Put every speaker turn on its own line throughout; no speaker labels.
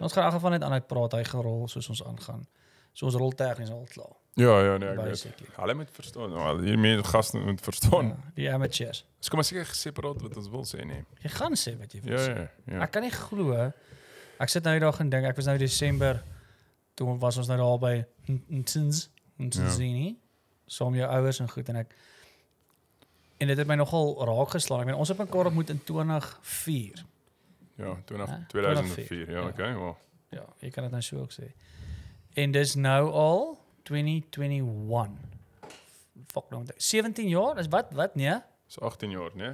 Ons gaan agter van net aan uit praat, hy gerol soos ons aangaan. So ons rol tegnies al
klaar. Ja, ja, nee, ek weet. Hulle moet verstaan, nou, al hier meer gaste moet verstaan. Ja, die amateurs. Ons kom seker separaat wat ons wil sê nee. Jy gaan sê wat jy wil ja, sê. Ja, ja.
Ek
kan nie glo ek sit nou hierdag en dink ek was nou Desember toe was ons nou daar by Tsins en Tsini. Ja. So my ouers en goed en ek en dit het my nogal raak geslaan. Ek meen ons het mekaar ontmoet in 2004. Ja, ja, toen af 2004.
Ja, ja, ja. oké. Okay, wow.
Ja, je kan het nou zo ook zeggen. En dus nu al 2021. Fuck long time. 17 jaar? Is wat? Wat, nee?
Is 18 jaar, nee?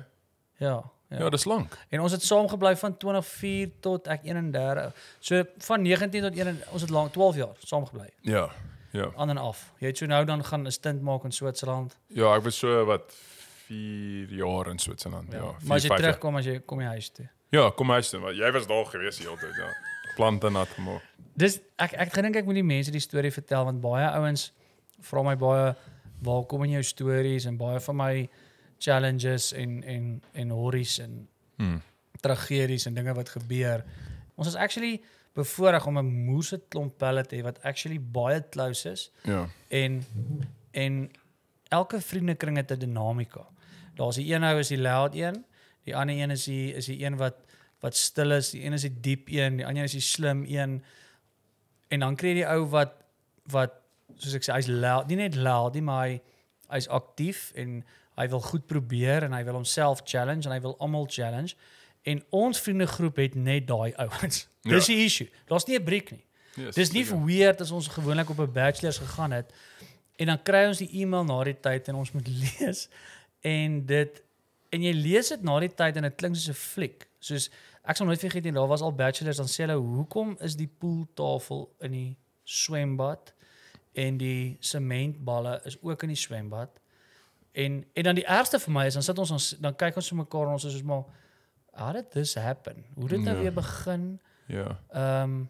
Ja. Ja, ja dat is lang. En ons het samengebleven van 2004 tot 31. So, van 19 tot 31, ons het lang 12 jaar samengebleven. Ja, ja. Aan en af. Je hebt zo so nou dan gaan een stint maken in Zwitserland.
Ja, ik ben zo so, wat... 4 jaar in Zwitserland. Ja. Ja, maar als je terugkomt, kom je huis toe. Ja, kom huis toe, want jy was daar gewees die hele tyd, ja. Plante nat gemaak.
Dis ek ek dink ek moet die mense die storie vertel want baie ouens vra my baie waar kom in jou stories en baie van my challenges en en en horrors en hmm. tragedies en dinge wat gebeur. Ons is actually bevoorreg om 'n moerse klomp pelle te hê wat actually baie close is. Ja. En en elke vriendekring het 'n dinamika. Daar's die een ou is die loud een, die ander een is die is die een wat wat stil is, die een is die diep een, die ander is die slim een. En dan kry jy die ou wat wat soos ek sê hy's lel, nie net lel nie, maar hy hy's aktief en hy wil goed probeer en hy wil homself challenge en hy wil almal challenge. En ons vriendegroep het net daai ouens. Ja. Dis die issue. Daar's nie 'n breek nie. Yes, ja, Dis nie weird as ons gewoonlik op 'n bachelors gegaan het en dan kry ons die e-mail na die tyd en ons moet lees en dit en jy lees dit na die tyd en dit klink soos 'n fliek. Soos ek sal nooit vergeet nie, daar was al bachelors dan sê hulle hoekom is die pooltafel in die swembad en die sementballe is ook in die swembad. En en dan die ergste vir my is dan sit ons ons dan kyk ons vir mekaar en ons is soos maar how did this happen? Hoe het dit nou yeah. Ja. weer begin? Ja. Yeah. Ehm um,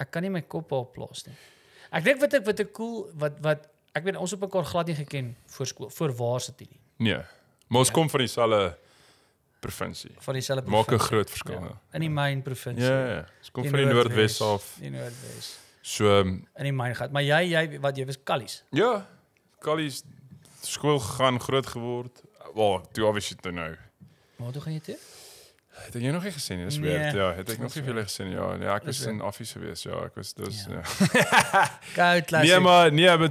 ek kan nie my kop oplos nie. Ek dink wat ek wat ek cool wat wat ek weet ons het mekaar glad nie geken voor skool voor waar sit dit nie.
Nee. Maar ons ja. kom van dieselfde preventie. Van die preventie. Maak een groot verskil. Ja.
En in mijn preventie. Ja, ja. Dit kom van die Noordwes af. Ehm, die Noordwes.
So um,
en in mijn gaat, maar jij jij wat je was
Kallies. Ja. Kallies School gaan groot geword. Wel, toe obviously toe nu? Maar Wat ging jy toe? Het je nog geen gesien nie, is nee, Ja, het ek nog geen veel gesien ja. Ja, ek was een affies geweest, Ja, ik was dus ja. ja. Koud maar nee, maar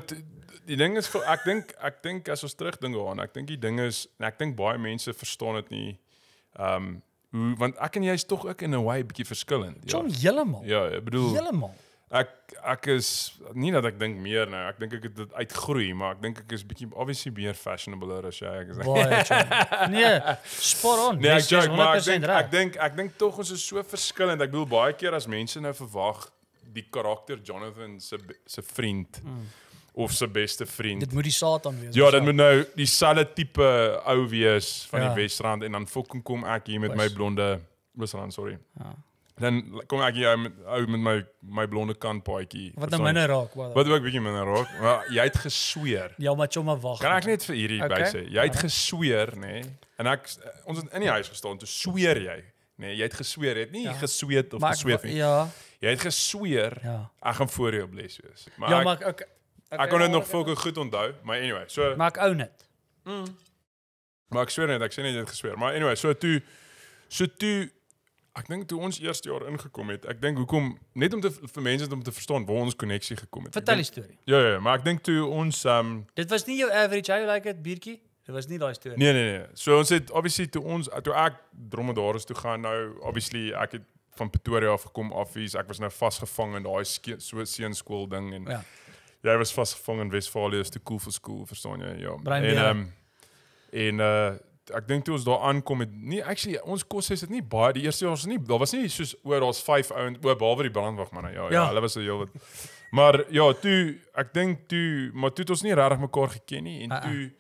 die ding is ik ek dink ek dink as ons terugdink daaraan, ek dink die ding is Ik denk, baie mensen verstaan het niet. Ehm um, hoe want ek en jy is tog ook in 'n way bietjie verskillend. Ja. Heeltemal. Ja, ek ja, bedoel heeltemal. Ek ek is nie dat ek dink meer nou, ek dink ek het dit uitgroei, maar ek dink ek is bietjie obviously meer fashionable as jy ek is. Baie, nee, spot on. Nee, ek dink ek, ek dink ek dink tog ons is so verskillend. Ek bedoel baie keer as mense nou verwag die karakter Jonathan se se vriend. Hmm of sy beste vriend. Dit moet die Satan wees. Ja, dit moet nou dieselfde tipe ou wees van ja. die Wesrand en dan fucking kom ek hier met my blonde Wesrand, sorry. Ja. Dan kom ek hier met ou met my my blonde kant paadjie. Wat dan nou minder raak. Wat, wat ook bietjie minder raak. Maar jy het gesweer. Ja, maar jomme wag. Kan ek net vir hierdie okay. by sê? Jy het ja. gesweer, nê? Nee, en ek ons het in die huis gestaan toe sweer jy. Nee, jy het gesweer, het nie ja. gesweet of gesweef nie. Ja. Jy het gesweer. Ja. Ek gaan voor jou bless wees. Maar Ja, maar ek, ek, Okay, ek kon dit nog fucking goed onthou, maar anyway, so Maak ou net. Mm. Maar ek swer net, ek sê net jy het gesweer, maar anyway, so toe so toe ek dink toe ons eerste jaar ingekom het, ek dink hoekom net om te vir mense om te verstaan waar ons koneksie gekom het. Vertel die storie. Ja, ja ja, maar ek dink toe ons ehm um,
Dit was nie jou average how you like it biertjie. Dit was nie daai storie. Nee nee nee.
So ons het obviously toe ons toe ek dromedaris toe gaan nou obviously ek het van Pretoria af gekom, afies, ek was nou vasgevang in daai so seenskool ding en ja jy was vasgevang in Westfalia is te cool vir skool, verstaan jy? Ja. Brian en ehm um, en uh ek dink toe ons daar aankom het nie actually ons kos is dit nie baie die eerste ons nie daar was nie soos oor daar's vyf ouend o behalwe die brandwag manne ja, ja ja hulle was so heelwat. maar ja, toe ek dink toe maar toe het ons nie regtig mekaar geken nie en uh -uh. toe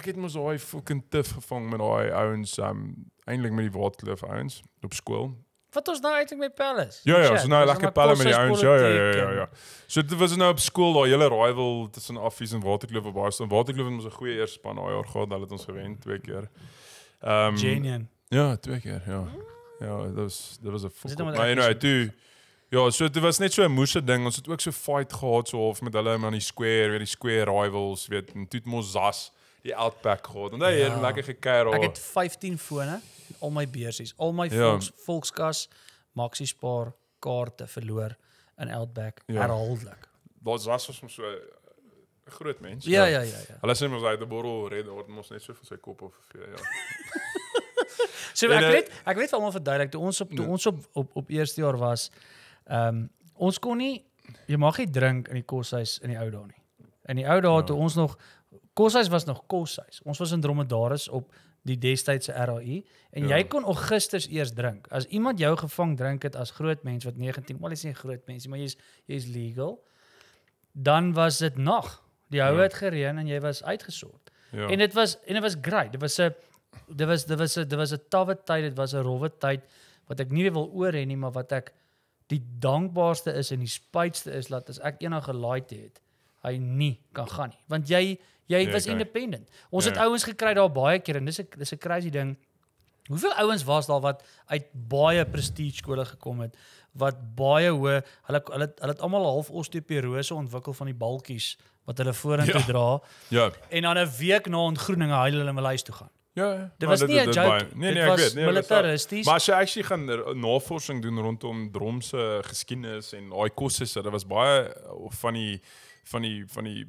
ek het mos daai fucking tif gevang met daai ouens ehm um, eintlik met die Waterkloof ouens op skool
Wat was nou eintlik met Palace? Ja ja, so nou lekker
Palace met die ouens. Ja ja ja ja ja. So dit was nou op skool daai hele rival tussen Affies en Waterkloof op Baarsdon. Waterkloof het ons 'n goeie eerste span daai jaar gehad. Hulle het ons gewen twee keer. Ehm um, Genian. Ja, twee keer, ja. Ja, dit was dit was 'n Maar you know, I do. Ja, so dit was net so 'n moeëse ding. Ons het ook so fight gehad so half met hulle in die square, weet die square rivals, weet en Tutmosas die Outback ja. gehad. En daai ja. een lekker gekeer oor. Ek het
15 fone al my beursies, al my ja. volks, volkskas, maxi spaar kaarte verloor in Outback ja. herhaaldelik.
Daar's was ons so eh, groot mens. Ja ja ja ja. Hulle sê mos hy het 'n borrel red word mos net so vir sy kop of vir ja. so en, ek eh, weet
ek weet almal verduidelik toe ons op toe ja. ons op op op eerste jaar was ehm um, ons kon nie jy mag nie drink in die koshuis in die ou dae nie. In die ou dae ja. toe ons nog Koshuis was nog Koshuis. Ons was in Dromedaris op die destydse RAI en ja. jy kon Augustus eers drink. As iemand jou gevang drink het as groot mens wat 19, wel is nie groot mens nie, maar jy's jy's legal, dan was dit nag. Die houe ja. het gereën en jy was uitgesort. Ja. En dit was en dit was great. Dit was 'n dit was dit was 'n dit was 'n tawwe tyd. Dit was 'n rowwe tyd wat ek nie wil oor hê nie, maar wat ek die dankbaarste is en die spytste is dat as ek eendag gelaai het, hy nie kan gaan nie want jy jy nee, was nee, independent ons nee. het ouens gekry daar baie keer en dis 'n dis 'n crazy ding hoeveel ouens was daar wat uit baie prestige skole gekom het wat baie hoë hulle hulle hulle het almal half osteoporose ontwikkel van die balkies wat hulle vorentoe ja. dra ja en dan 'n week na ontgroeninge hy hulle in my lys toe gaan ja, ja. dit was
nie 'n joke nee, nee, dit nee, was weet, nee, militaristies maar sy actually gaan navorsing doen rondom dromse geskiedenis en daai kosse dit was baie eh, van die van die van die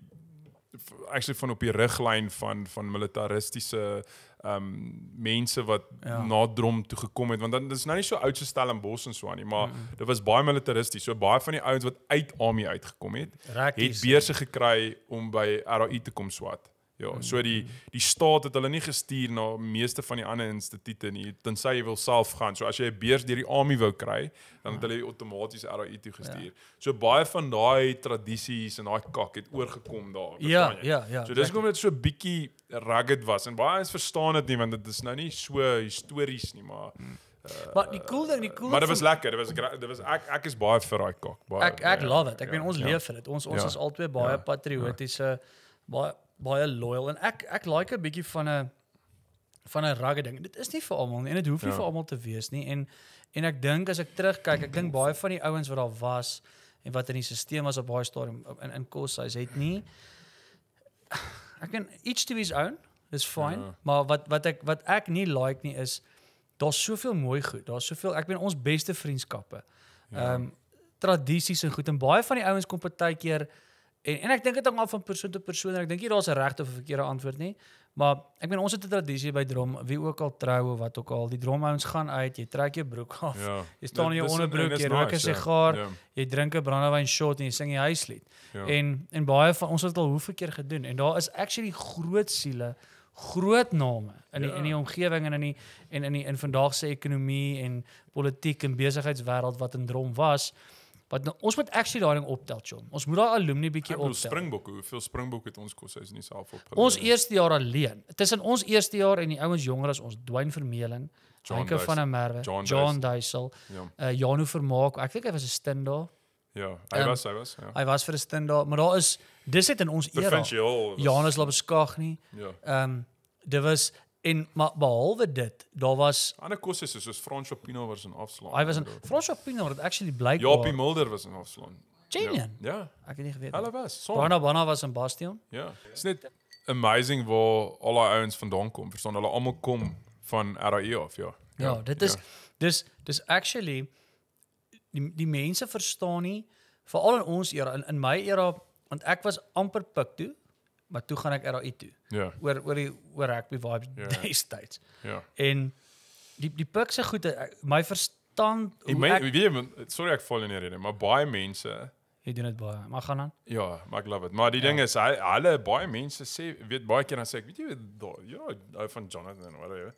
actually van op die riglyn van van militaristiese ehm um, mense wat ja. na Drom toe gekom het want dan dis nou nie so oud so Stellenbosch en so aan nie maar mm -hmm. dit was baie militaristies so baie van die ouens wat uit Army uitgekom het Rekies, het beurse gekry om by RAI te kom swat Ja, mm. so die die staat het hulle nie gestuur na meeste van die ander instituie nie, tensy jy wil self gaan. So as jy 'n beurs deur die army wou kry, dan het hulle outomaties RAI toe gestuur. Ja. So baie van daai tradisies en daai kak het oorgekom daar, verstaan ja, jy? Ja, ja, ja. So dis hoekom dit so bietjie rugged was en baie mense verstaan dit nie want dit is nou nie so histories nie, maar hmm. Uh, maar die cool ding, die cool Maar dit was lekker, dit was dit was ek ek is baie vir daai kak, baie. Ek ek yeah, love dit. Ek yeah, ja, meen ons yeah. Ja. leef vir dit. Ons ons yeah. is albei baie yeah. patriotiese
baie baie loyal en ek ek like 'n bietjie van 'n van 'n rugged ding. Dit is nie vir almal nie en dit hoef nie ja. vir almal te wees nie. En en ek dink as ek terugkyk, ek dink baie van die ouens wat daar was en wat in die stelsel was op baie stadium in in Kossies het nie ek kan each to his own is fyn, ja. maar wat wat ek wat ek nie like nie is daar's soveel mooi goed. Daar's soveel ek meen ons beste vriendskappe. Ja. Ehm ja. um, tradisies en goed en baie van die ouens kom partykeer En en ek dink dit hang af van persoon tot persoon. Ek dink nie daar's 'n regte of 'n verkeerde antwoord nie. Maar ek meen ons het 'n tradisie by drom, wie ook al trou of wat ook al, die dromouens gaan uit, jy trek jou broek af. Ja, jy staan in jou onderbroek, jy rook 'n ja. sigaar, ja. jy drink 'n brandewyn shot en jy sing die huislied. Ja. En en baie van ons het al hoeveel keer gedoen en daar is actually groot siele, groot name in die, ja. in die omgewing en in die en in die in vandag se ekonomie en politiek en besigheidswêreld wat in drom was. Wat nou, ons moet actually daai ding optel, chom. Ons moet daai alumni bietjie optel. Ons
springbokke, hoeveel springbokke het ons koshuis nie self opgebou?
Ons eerste jaar alleen. Tussen ons eerste jaar en die ouens jonger as ons, Dwyn Vermeulen, Jake van der Merwe, John, John Duisel, ja. uh, Janu Vermaak. Ek dink hy was 'n stin daar. Ja, hy um, was, hy was. Ja. Hy was vir 'n stin daar, maar daar is dis het in ons era. Janus Labeskag nie. Ja. Ehm um, dit was En maar behalwe
dit, daar was ander kosse soos soos Frans Chopino was in afslaan. Hy was in Frans
Chopino het actually blyk Ja, Pi
Mulder was in afslaan. Ja. Genian. Ja. Ek het nie geweet. Hulle was. Bana Bana was in Bastion. Ja. Dis net amazing waar al haar ouens vandaan kom. Verstaan, hulle almal kom van RAE of ja. ja. Ja, dit is ja.
dis dis actually die die mense verstaan nie veral in ons era in, in my era want ek was amper pik toe maar toe gaan ek RAI toe. Ja. Yeah. Oor oor die oor rugby vibes yeah. destyds.
Ja.
Yeah. Ja.
En die die pik se goed my verstand hoe mein, ek
weet jy sorry ek val in hierdie maar baie mense Jy doen dit baie. Maar gaan dan? Ja, maar ek love dit. Maar die ja. ding is hy alle baie mense sê weet baie keer dan sê ek weet jy weet daar, you ja, know, van Jonathan en whatever.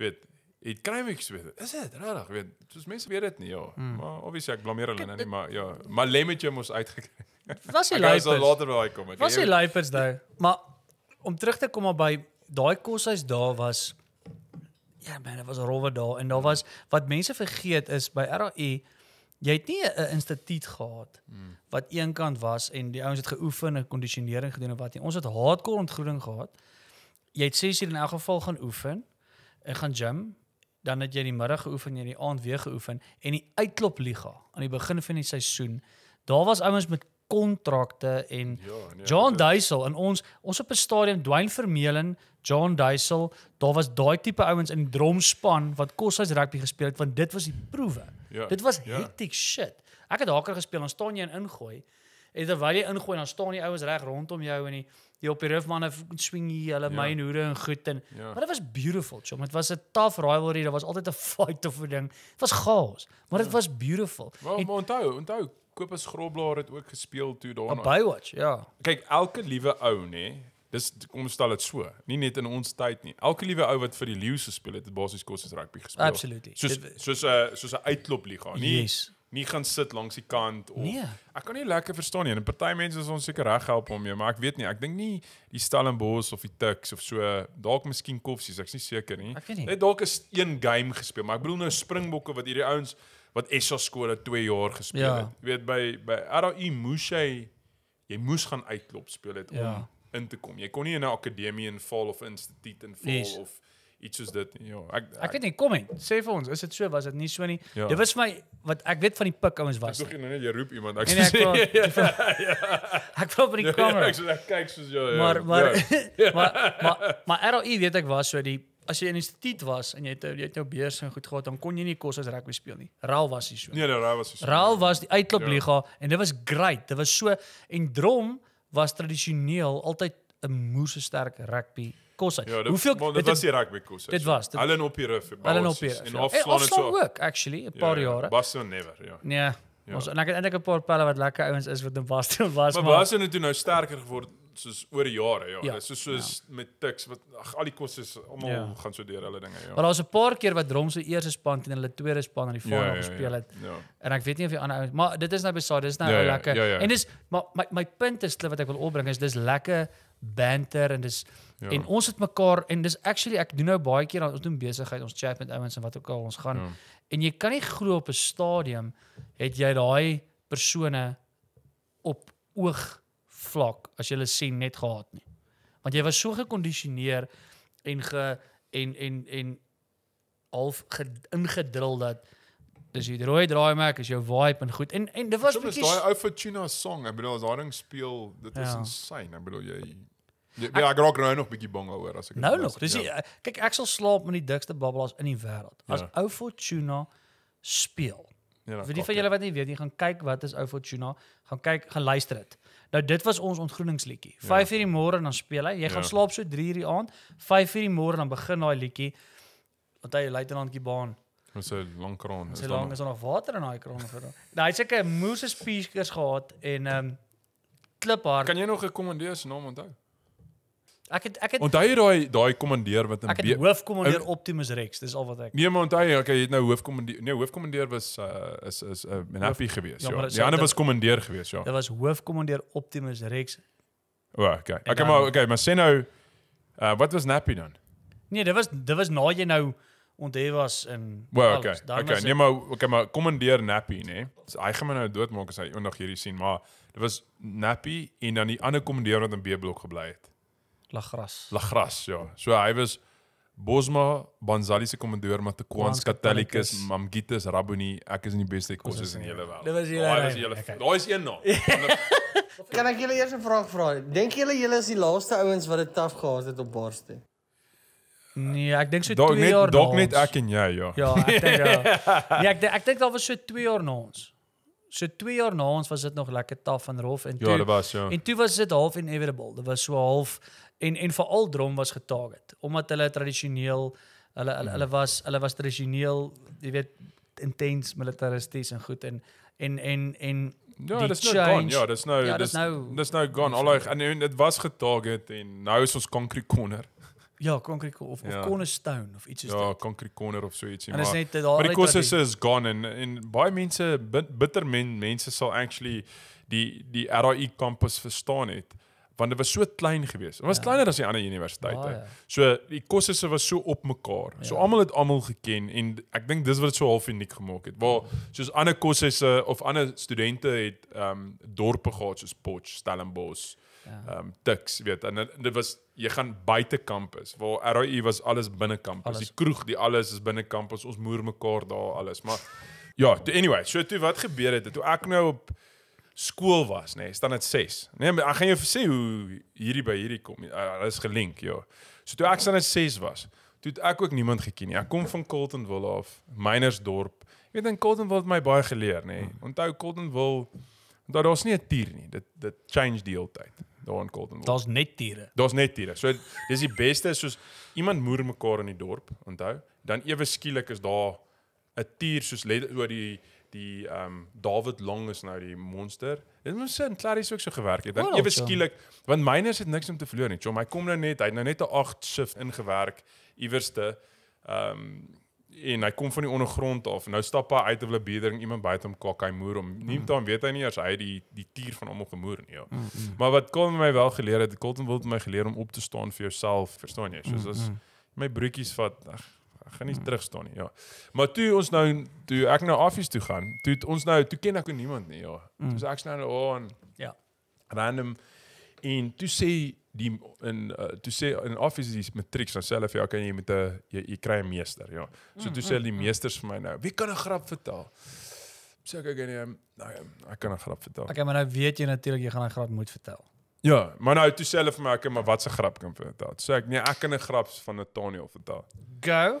Weet, het kruimiks weet. Is dit regtig? Weet, soos mense weet dit nie, ja. Mm. Maar obviously ek blameer hulle nie, maar ja, maar lemetjie mos uitgekry. Was hy lyfers? Was hy later by kom. Okay, was hy lyfers
daai? Maar om terug te kom by daai koshuis daar was ja, man, dit was 'n rowwe daar en daar was wat mense vergeet is by RAI Jy het nie 'n instituut gehad mm. wat eenkant was en die ouens het geoefen en kondisionering gedoen of wat nie. Ons het hardcore ontgroening gehad. Jy het 6 uur in elk geval gaan oefen, gaan gym dan het jy die middag geoefen en die aand weer geoefen en die uitklopliga aan die begin van die seisoen daar was ouens met kontrakte en ja, nee, John Duisel in ons ons op 'n stadion Dwayne Vermeulen John Duisel daar was daai tipe ouens in die dromspan wat koshuis rugby gespeel het want dit was die proewe ja, dit was ja. hectic shit ek het haker gespeel ons staan jy in ingooi En terwyl jy ingooi dan staan die ouens reg rondom jou en die die op die rifmanne swing hier hulle ja. myn hoere en goed en ja. maar dit was beautiful, chom. Dit was 'n tough rivalry, daar was altyd 'n fight of 'n ding. Dit was chaos, maar dit ja. was beautiful. Maar, en, maar
onthou, onthou Kobus Groblaar het ook gespeel toe daarna. Op Baywatch, ja. Kyk, elke liewe ou nê, dis kom stel dit so, nie net in ons tyd nie. Elke liewe ou wat vir die Lions gespeel het, het basies kos as rugby gespeel. Absolutely. Soos soos 'n eh, soos 'n uitklopliga, nie. Yes nie gaan sit langs die kant of nee. ek kan nie lekker verstaan nie. En party mense is ons seker reg help om jy, maar ek weet nie. Ek dink nie die Stellenbosch of die Tuks of so dalk miskien koffsies, ek's nie seker nie. Net dalk is een game gespeel, maar ek bedoel nou Springbokke wat hierdie ouens wat SA skole 2 jaar gespeel ja. het. Jy weet by by RAI moes jy jy moes gaan uitklop speel het ja. om in te kom. Jy kon nie in 'n akademie in Val of instituut in Val nee. of iets soos dit nie. Ja, ek, ek ek weet nie, kom
hier. Sê vir ons, is dit so was dit nie so nie? Ja. Dit was my wat ek weet van die pik ouens was. Ek dink nou net jy roep iemand. Ek nee, nee, sê. Ek ja.
ek wou by die nee, kamer. Ek sê kyk soos jy. Maar ja. Ja. maar maar maar
maar RLE weet ek was so die as jy in die instituut was en jy het nou, jy het jou beurs en goed gehad, dan kon jy nie kos as rugby speel nie. RAL was hy so. Nee, nee, RAL was hy so. RAL was die uitklapliga ja. en dit was great. Dit was so en Drom was tradisioneel altyd 'n moerse sterk rugby kosse. Ja, dit, Hoeveel dit, dit was die rugby kosse? Dit was. Dit, hulle op die rif. Hulle op die rif. En ja. afslaan so. ook actually 'n paar ja, ja. jare. Was so
never, ja. Nee.
Ja. Ons en ek het eintlik 'n paar pelle wat lekker ouens is wat in Boston was. Maar Boston
het nou sterker geword soos oor die jare ja. ja. Soos soos ja. met Tix wat ag al die kosse is almal ja. gaan so deur hulle dinge ja. Maar daar's
'n paar keer wat Drom se eerste span teen hulle tweede span aan die voorhand ja, ja, ja, gespeel het. Ja, ja. En ek weet nie of die ander ouens maar dit is nou besaai, dis nou ja, ja, lekker. Ja, ja, ja. En dis maar my my punt is wat ek wil opbring is dis lekker banter en dis Ja. En ons het mekaar en dis actually ek doen nou baie keer ons doen besigheid, ons chat met ouens en wat ook al ons gaan. Ja. En jy kan nie glo op 'n stadium het jy daai persone op oog vlak as jy hulle sien net gehad nie. Want jy was so gekondisioneer en ge en en en half ge, ingedrul dat dis die rooi draai maak is jou vibe en goed. En en dit was 'n bietjie daai
ou Fortuna song. Ek bedoel as daai ding speel, dit is ja. insane. Ek bedoel jy Ja, ja, ek raak nou nog bietjie bang daaroor as ek Nou nog. Dis ja.
Eh, kyk ek sal slaap met die dikste babbelas in die wêreld. As ja. ou Fortuna speel. Ja. Vir die van julle wat nie weet nie, gaan kyk wat is ou Fortuna, gaan kyk, gaan luister dit. Nou dit was ons ontgroeningsliedjie. 5:00 ja. die môre dan speel hy. Jy gaan ja. slaap so 3:00 die aand. 5:00 die môre dan begin daai liedjie. Want hy luitenantjie baan.
Ons se lang kraan. Ons se lang is
nog water in daai kraan vir hom. Nou, hy seker Moses speakers gehad en ehm um, kliphard. Kan jy nog 'n kommandeur se
naam onthou? Ek het ek het Onthou jy daai daai kommandeur wat in Ek het hoofkommandeur Optimus Rex, dis al wat ek. Nee, maar onthou jy, okay, jy het nou hoofkommandeur Nee, hoofkommandeur was uh, is is 'n uh, eh, happy geweest, ja. ja. Die ander was kommandeur geweest, ja. Dit
was hoofkommandeur Optimus Rex. O, oh, okay. Ek okay, maar
okay, maar sê nou uh wat was Nappy dan?
Nee, dit was dit was na jy nou onthou was in well, Okay. Alles, okay, nee
maar okay, maar kommandeur Nappy, nê. Nee. Hy gaan my nou doodmaak as hy eendag hierdie sien, maar dit was Nappy en dan die ander kommandeur wat in B blok gebly het. Lagras. Lagras, ja. So hy was Bosma Banzali se kommandeur met Tekwans Catalicus, Mamgitus Rabuni. Ek is in die beste kosses in die hele wêreld. Dit was julle. Daai is julle. Daai is een
naam.
kan ek julle eers 'n vraag vra? Dink julle julle is die laaste ouens wat dit taaf gehad het op Barste?
Nee, ek dink so 2 jaar na. Dog dog net ek en jy, ja. Ja, ek
dink ja.
Nee, ek dink daar was so 2 jaar na ons. So 2 jaar na ons was dit nog lekker taaf van Rolf en ja, toe. Ja, dit was ja. En toe was dit half inevitable. Dit was so half en en veral drom was getarget omdat hulle tradisioneel hulle hulle, hulle was hulle was tradisioneel jy weet intens militaristies en goed en
en en en Ja, dis nou gaan. Ja, dis nou ja, dis dis nou, nou gaan. Allei nou- en dit was getarget en nou is ons concrete corner.
Ja, concrete corner
of, ja. of cornerstone of iets soos ja, dit. Ja, concrete corner of so ietsie maar. Net, maar die kosse is, is gone en en baie mense bit, bitter men, mense sal actually die die RAI kampus verstaan het. Uh want dit was so klein geweest. Dit was ja. kleiner as die ander universiteite. Ja, ja. So die kosse was so op mekaar. Ja. So almal het almal geken en ek dink dis wat dit so half uniek gemaak het. Waar soos ander kosse eh, of ander studente het ehm um, dorpe gehad soos Potch, Stellenbosch, ja. ehm ja. um, Tuks, weet en dit was jy gaan buite kampus waar RAU was alles binne kampus. Alles. Die kroeg, die alles is binne kampus. Ons moer mekaar daar alles, maar ja, anyway, so toe wat gebeur het, toe ek nou op skool was, nê, nee, staan dit 6. Nee, ek gaan jou sê hoe hierdie by hierdie kom. Dit ja, is gelink, ja. So toe ek staan dit 6 was, toe het ek ook niemand geken nie. Ek kom van Coltonville af, Minersdorp. Jy weet in Coltonville het my baie geleer, nê. Nee. Hmm. Onthou Coltonville, daar daar's nie 'n tier nie. Dit dit change die hele tyd. Daar in Coltonville. Daar's net tiere. Daar's net tiere. So dis die beste is soos iemand moer mekaar in die dorp, onthou? Dan ewe skielik is daar 'n tier soos oor die die ehm um, David Long is nou die monster. Dit moet sin, Clary het ook so gewerk. Ek dink oh, ewe skielik want Miners het niks om te verloor nie. Chom, hy kom nou net, hy het nou net 'n 8 shift ingewerk iewerste. Ehm um, en hy kom van die ondergrond af. Nou stap hy uit of hulle biedering iemand buite om Kakai Moore om. Niemand mm. dan weet hy nie eers hy die die tier van hom op gemoer nie. Ja. Mm, mm. Maar wat kom my wel geleer het, Colton wil my geleer om op te staan vir jouself, verstaan jy? Soos as mm, mm. my broodjies vat. Ach, ek gaan nie hmm. terug staan nie ja maar toe ons nou toe ek nou afies toe gaan toe ons nou toe ken ek ook niemand nie ja dis hmm. ek nou oh, aan ja random en toe sê die in uh, toe sê in office is matriks dan self ja kan jy met 'n eh, jy, jy kry 'n meester ja so hmm, toe sê hmm, die hmm. meesters vir my nou wie kan 'n grap vertel sê ek gaan nie nou ja, ek kan 'n grap vertel
okay maar nou weet jy natuurlik jy gaan 'n grap moet vertel
ja maar nou toe sê hulle vir my ek maar wat se grap kan vertel sê ek nee ek kan 'n grap van 'n tonie of vertel go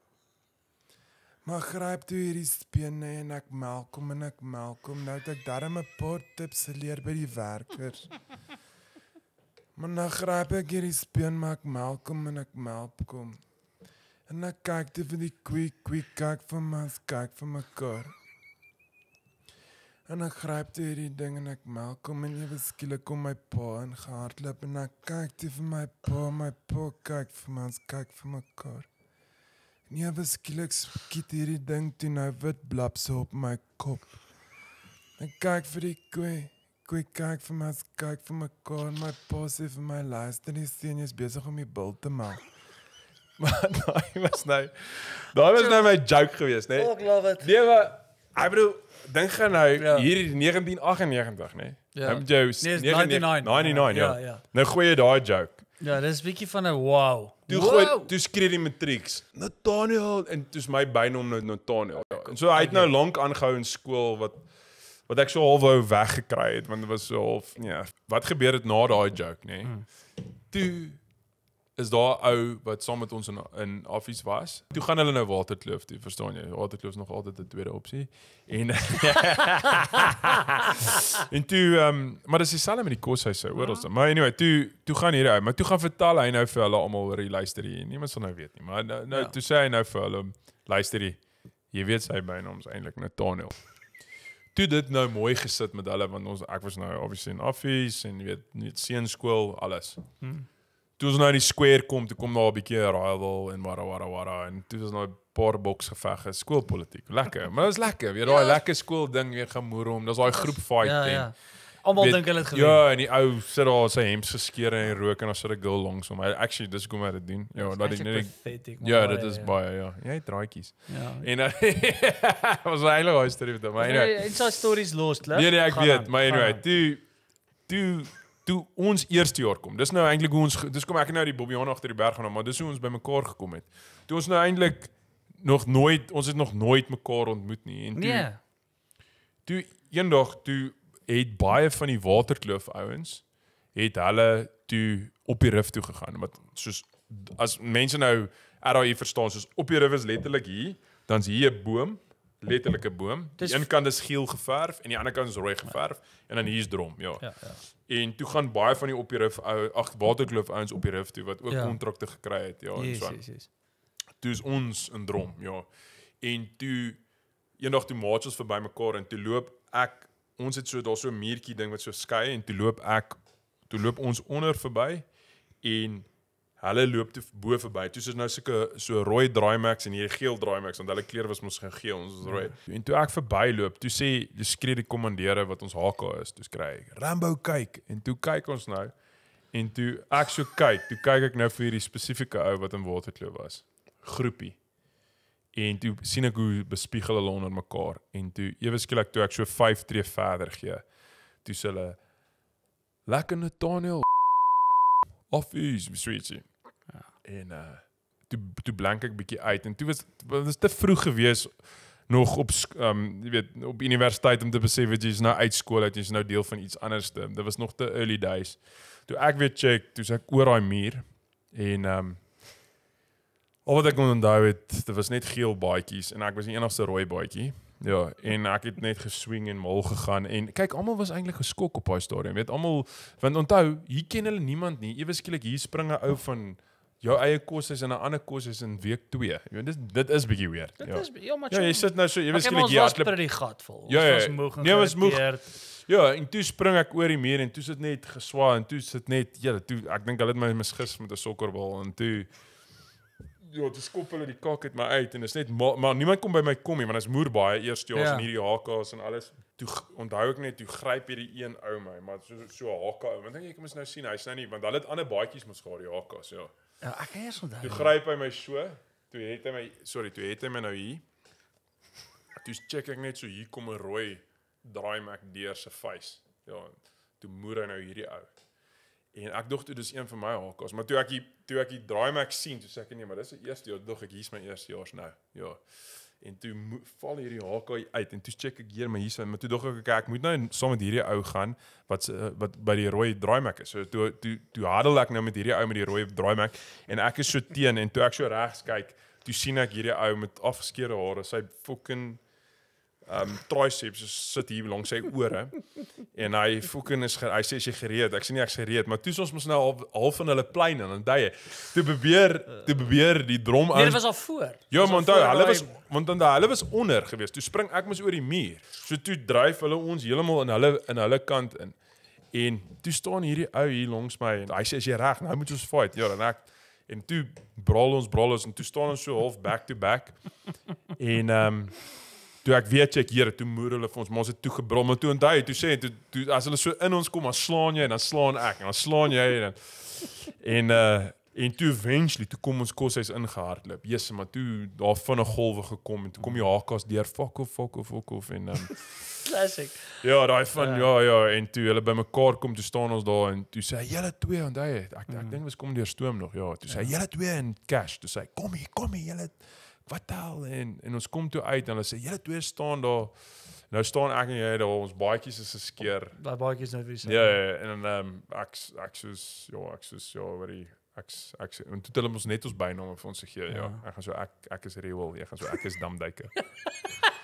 Maar gryp toe hierdie spene en ek melk hom en ek melk hom. Nou het ek darm 'n paar tips geleer by die werkers. Maar nou gryp ek hierdie spene maak melk hom en ek melk hom. En ek nou kyk toe vir die kwee kwee kyk vir my kyk vir my kar. En ek gryp toe hierdie ding en ek melk hom en ewe skielik kom my pa in gehardloop en ek kyk toe vir my pa, my pa kyk vir my kyk vir my kar. Nee, beskiek skiet hierdie ding toe nou wit blapse op my kop. Ek kyk vir die koei. Koei kyk vir my, kyk vir my kon, my posie vir my laaste en is sien is besig om die bil te maak. Maar daai was nou. Daai was nou
my joke geweest, né? Nee. Oh, ek love it. Nee, maar ek bedoel, dink gaan nou yeah. hier 1998, né? Nee. Ja. Yeah. Nee, 99. 99, ja. Ja, ja. Nou gooi jy daai joke. Ja, dis 'n bietjie van 'n wow. Toe wow. gooi toe skree die matriek. Nathaniel en dis my bynaam nou Nathaniel. En so hy het nou lank aangehou in skool wat wat ek so halfhou weggekry het want dit was so half nee. Wat gebeur het na daai joke nê? Nee? Toe is daar ou wat saam met ons in in Affies was. Toe gaan hulle nou Waterkloof toe, verstaan jy? Waterkloof is nog altyd 'n tweede opsie. En en toe ehm um, maar dis dieselfde met die koshuise oral. Ja. Maar anyway, toe toe gaan hierdie ou, maar toe gaan vertel hy nou vir hulle almal oor hier luister hier. Niemand sal nou weet nie. Maar nou nou ja. toe sê hy nou vir hulle luister hier. Jy weet sy by ons eintlik Nathaniel. Toe dit nou mooi gesit met hulle want ons ek was nou obviously in Affies en jy weet net seenskool alles. Hmm toe ons nou in die square kom, toe kom daar nou 'n bietjie rival en wara wara wara en toe is nou 'n paar boks geveg, skoolpolitiek. Lekker, maar dit is lekker. Weer daai ja. lekker skool ding weer gemoer om. Dis daai groep fight ding. Ja, ja, Almal dink hulle het gewen. Ja, en die ou sit daar sy hemp geskeur en rook en dan sit 'n girl langs hom. Actually, dis hoe maar dit doen. Ja, dat is net. Ja, dit is ja. baie ja. Jy het draadjies. Ja. En was hy nog oor storie met my. Anyway, it's all stories lost, lê. Nee, nee, ek weet, maar anyway, tu tu toe ons eerste jaar kom. Dis nou eintlik hoe ons dis kom ek nou die Bobbie Hanna agter die berg gaan hom, maar dis hoe ons bymekaar gekom het. Toe ons nou eintlik nog nooit ons het nog nooit mekaar ontmoet nie en toe nee. toe eendag toe het baie van die Waterkloof ouens het hulle toe op die rif toe gegaan want soos as mense nou RAI verstaan soos op die rif is letterlik hier dan's hier 'n boom letterlike boom. Die een kant is geel geverf en die ander kant is rooi geverf ja. en dan hier's drom, ja. Ja, ja. En toe gaan baie van die op die rif ou ag waterkloof ouens op die rif toe wat ook ja. kontrakte ja. gekry het, ja, yes, en so. Yes, yes. Toe is ons in drom, ja. En toe eendag toe maats ons verby mekaar en toe loop ek ons het so daar so 'n muurtjie ding wat so skei en toe loop ek toe loop ons onder verby en Hulle loop te bo verby. Toe is nou sulke so rooi Draimax en hier geel Draimax want hulle kleure was mos geel, ons was rooi. Ja. En toe ek verbyloop, toe sê die skree die kommandeure wat ons HK is, toe skry ek: "Rambo kyk." En toe kyk ons nou en toe ek so kyk, toe kyk ek nou vir hierdie spesifieke ou wat in Waterkloof was. Groepie. En toe sien ek hoe bespiegel hulle onder mekaar en toe ewe skielik toe ek so 5 tree verder gee, toe sê hulle: "Lekker Nathaniel." Office, sweetie. En uh toe toe blank ek bietjie uit en toe was dit was te vroeg geweest nog op ehm um, jy weet op universiteit om te besef wat jy's nou uit skool uit jy's nou deel van iets anders. Dit was nog te early days. Toe ek weer check, toe's ek oor daai muur en ehm um, al wat ek kon onthou het, dit was net geel baadjies en ek was die enigste rooi baadjie. Ja, en ek het net geswing en mal gegaan en kyk almal was eintlik geskok op daai stadium. Jy weet almal want onthou, hier ken hulle niemand nie. Ewe skielik hier spring 'n ou van oh jou eie kos is en 'n ander kos is in week 2. Jy weet dis dit is bietjie weer. Dit ja. is ja, maar ja, jy sit nou so jy weet skielik ja, klop. Ons ja, was ja. Nee, moeg. Nee, was moeg. Ja, en toe spring ek oor die muur en toe sit net geswaai en toe sit net ja, toe ek dink hulle het my misgis met 'n sokkerbal en toe Ja, dis skop hulle die kak uit my uit en is net ma maar niemand kom by my kom nie want as moer baie eers jaars yeah. in hierdie HK's en alles. Toe onthou ek net hoe gryp hierdie een ou my, maar so so HK, want dink ek moet nou sien, hy's nou nie want hulle het ander baadjies mos gehad die HK's, ja. Ja, ek kan eers onthou. Toe gryp hy my so. Toe het hy my, sorry, toe het hy my nou hier. Toe check ek net so hier kom 'n rooi draai mak deur se face. Ja, toe moer hy nou hierdie ou. En ek dink dit is een van my hakkas, maar toe ek hier toe ek hier draai mak sien, toe sê ek nee, maar dis die eerste jaar dog ek hier's my eerste jaars nou. Ja en toe val hierdie HK uit en toe check ek hier maar hier sien maar toe dog ek kyk moet nou saam met hierdie ou gaan wat wat by die rooi draaimak is. So toe toe toe hardel ek nou met hierdie ou met die rooi draaimak en ek is so teen en toe ek so regs kyk, toe sien ek hierdie ou met afgeskeerde hare, sy fucking um triceps sit hier langs sy ore en hy fucking is hy sê sy gereed ek sê nie ek's gereed maar toe ons mos nou half, half van hulle plein en dan jy toe probeer toe probeer die drom aan nee, dit was al voor ja man toe hulle was want dan hulle was onder gewees toe spring ek mos oor die muur so toe dryf hulle ons heeltemal in hulle in hulle kant in en toe staan hierdie ou hier langs my en hy sê as jy reg nou moet ons fight ja dan ek en toe brawl ons brawl ons en toe staan ons so half back to back en um Toe ek weet ek hier toe moer hulle vir ons, maar ons het toe gebrom en toe onthou jy, toe sê toe, toe as hulle so in ons kom, dan slaan jy en dan slaan ek en dan slaan jy en dan en uh en toe eventually toe kom ons koshuis ingehardloop. Jesus, maar toe daar van 'n golwe gekom en toe kom jy hakas deur fuck of fuck of fuck of en um, classic. Ja, daai van ja. ja ja en toe hulle bymekaar kom, toe staan ons daar en toe sê hulle twee onthou jy, ek ek, ek mhm. dink ons kom deur stoom nog. Ja, toe sê hulle ja. twee in cash, toe sê kom hier, kom hier, julle wat tel en en ons kom toe uit en hulle sê julle twee staan daar nou staan ek en jy daar ons baadjies is geskeur daai baadjies nou vir se ja, ja ja en dan um, ek ek soos ja ek soos ja weet jy ek ek sê en toe hulle ons net ons byname vir ons se gee ja. ja ek gaan so ek ek is Rewel jy gaan so ek is Damduiker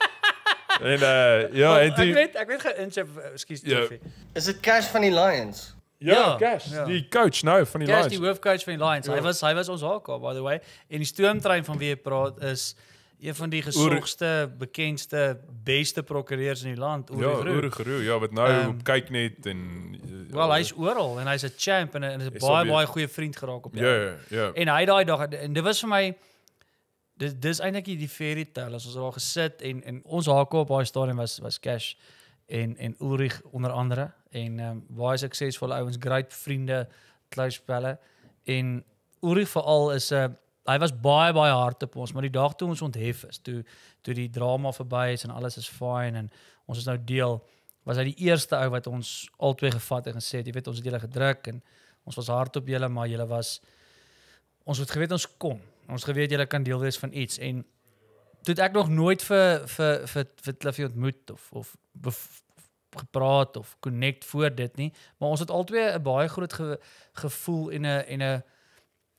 en uh, ja en toe, ek
weet ek weet geen chef eh,
ekskuus
yeah. Ja. is dit cash van die lions Ja, ja, Cash, ja. die coach nou van die Cash, Lions. Die
hoofcoach van die Lions. Ja. Hy was hy was ons hoekom by the way. En die stoomtrein van wie jy praat is een van die gesogste, bekendste, beste prokureurs in die land, Oorigro. Ja, ja, wat nou um,
kyk net en Wel,
eh, hy's oral en hy's 'n champ en hy's 'n baie baie goeie vriend geraak op jou. Ja, ja. En hy daai dag en dit was vir my dis dis eintlik die fairy tale as ons daar gesit en en ons hoekom op daai stadion was was Cash en en Ulrich onder andere en ehm um, baie suksesvolle ouens, great vriende, close pelle en Uri veral is 'n uh, eh, hy was baie baie hard op ons, maar die dag toe ons onthef is, toe toe die drama verby is en alles is fyn en ons is nou deel, was hy die eerste ou wat ons albei gevat en gesê het, jy weet ons het julle gedruk en ons was hard op julle, maar julle was ons het geweet ons kom. Ons geweet julle kan deel wees van iets en toe ek nog nooit vir vir vir vir Cliffie ontmoet of of gepraat of connect voor dit nie, maar ons het albei 'n baie groot ge gevoel en 'n en 'n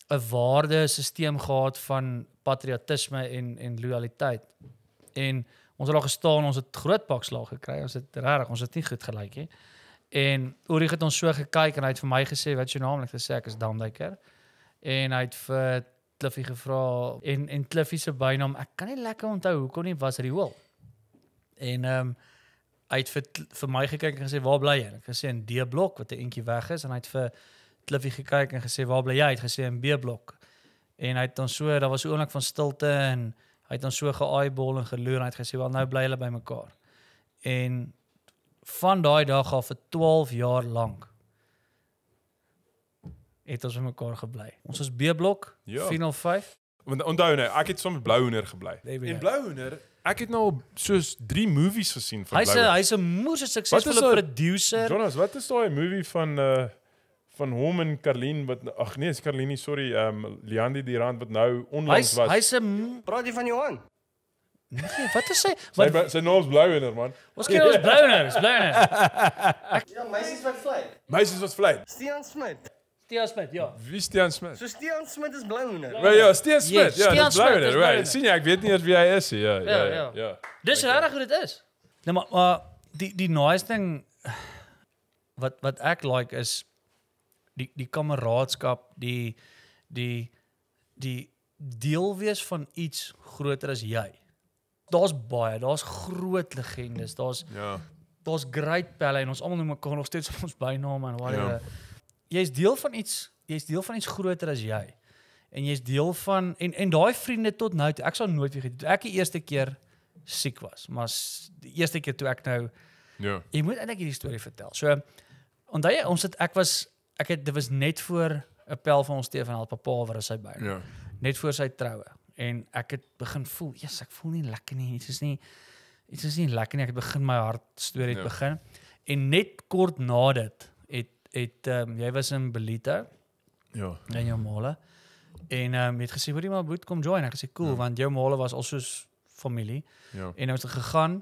'n waardesisteem gehad van patriotisme en en lojaliteit. En ons het daar gestaan, ons het groot pakslag gekry. Ons het regtig, ons het nie goed gelyk nie. En Oorie het ons so gekyk en hy het vir my gesê wat jou naam is. Ek het gesê ek is Danduiker. En hy het vir Kliffie gevra en en Kliffie se bynaam, ek kan nie lekker onthou hoekom dit was Riool. En ehm um, uit vir vir my gekyk en gesê waar bly jy? Ek gesê in D blok wat 'n entjie weg is en hy het vir Kliffie gekyk en gesê waar bly jy? Hy het gesê in B blok. En hy het dan so, daar was 'n oomblik van stilte en hy het dan so ge-eyeball en geloer en hy het gesê wel nou bly hulle by mekaar. En van daai dag af vir 12 jaar lank het ons by mekaar gebly.
Ons is B blok, ja. final 5. Onthou nou, ek het soms Blouhoender gebly. En Blouhoender ek het nou soos 3 movies gesien van Blywood. Hy's hy's 'n moerse suksesvolle producer. Jonas, wat is daai movie van uh van hom en Karlin wat ag nee, is Karlin nie, sorry, ehm um, Liandi die rand wat nou onlangs was. Hy's
hy's praat jy van Johan?
Nee, wat is hy? Wat sy, sy naam is Blywinner man. Ons kry ons
Blywinner, Blywinner. Ja, meisies wat vlieg. Meisies wat vlieg. Steen Smit. Stean Smit, ja. Wie Stean Smit? So Stean Smit is blou nou. Wel ja, Stean Smit, ja, dis blou nou, right. Sien jy,
ek weet nie eers wie hy is
nie. Ja ja, ja, ja, ja. Ja. Dis regtig hoe dit is. Nee, maar maar die die nice ding wat wat ek like is die die kameraadskap, die die die deel wees van iets groter as jy. Daar's baie, daar's groot legendes, daar's Ja. Daar's great pelle en ons almal noem mekaar nog steeds ons byname en whatever. Ja jy's deel van iets, jy's deel van iets groter as jy. En jy's deel van en en daai vriende tot nou toe, ek sal nooit weer gedoen. Ek die eerste keer siek was, maar die eerste keer toe ek nou Ja. Jy moet eintlik hierdie storie vertel. So onthou jy ons het ek was ek het dit was net voor 'n pel van ons Stefan help papa waar hy by. Ja. Net voor sy troue en ek het begin voel, ja, yes, ek voel nie lekker nie. Dit is nie dit is nie lekker nie. Ek het begin my hart storie ja. begin en net kort na dit het um, jy was in Belita. Ja. In jou male. En ehm um, jy het gesê hoorie maar moet kom join. Ek het gesê cool ja. want jou male was al soos familie. Ja. En ons het gegaan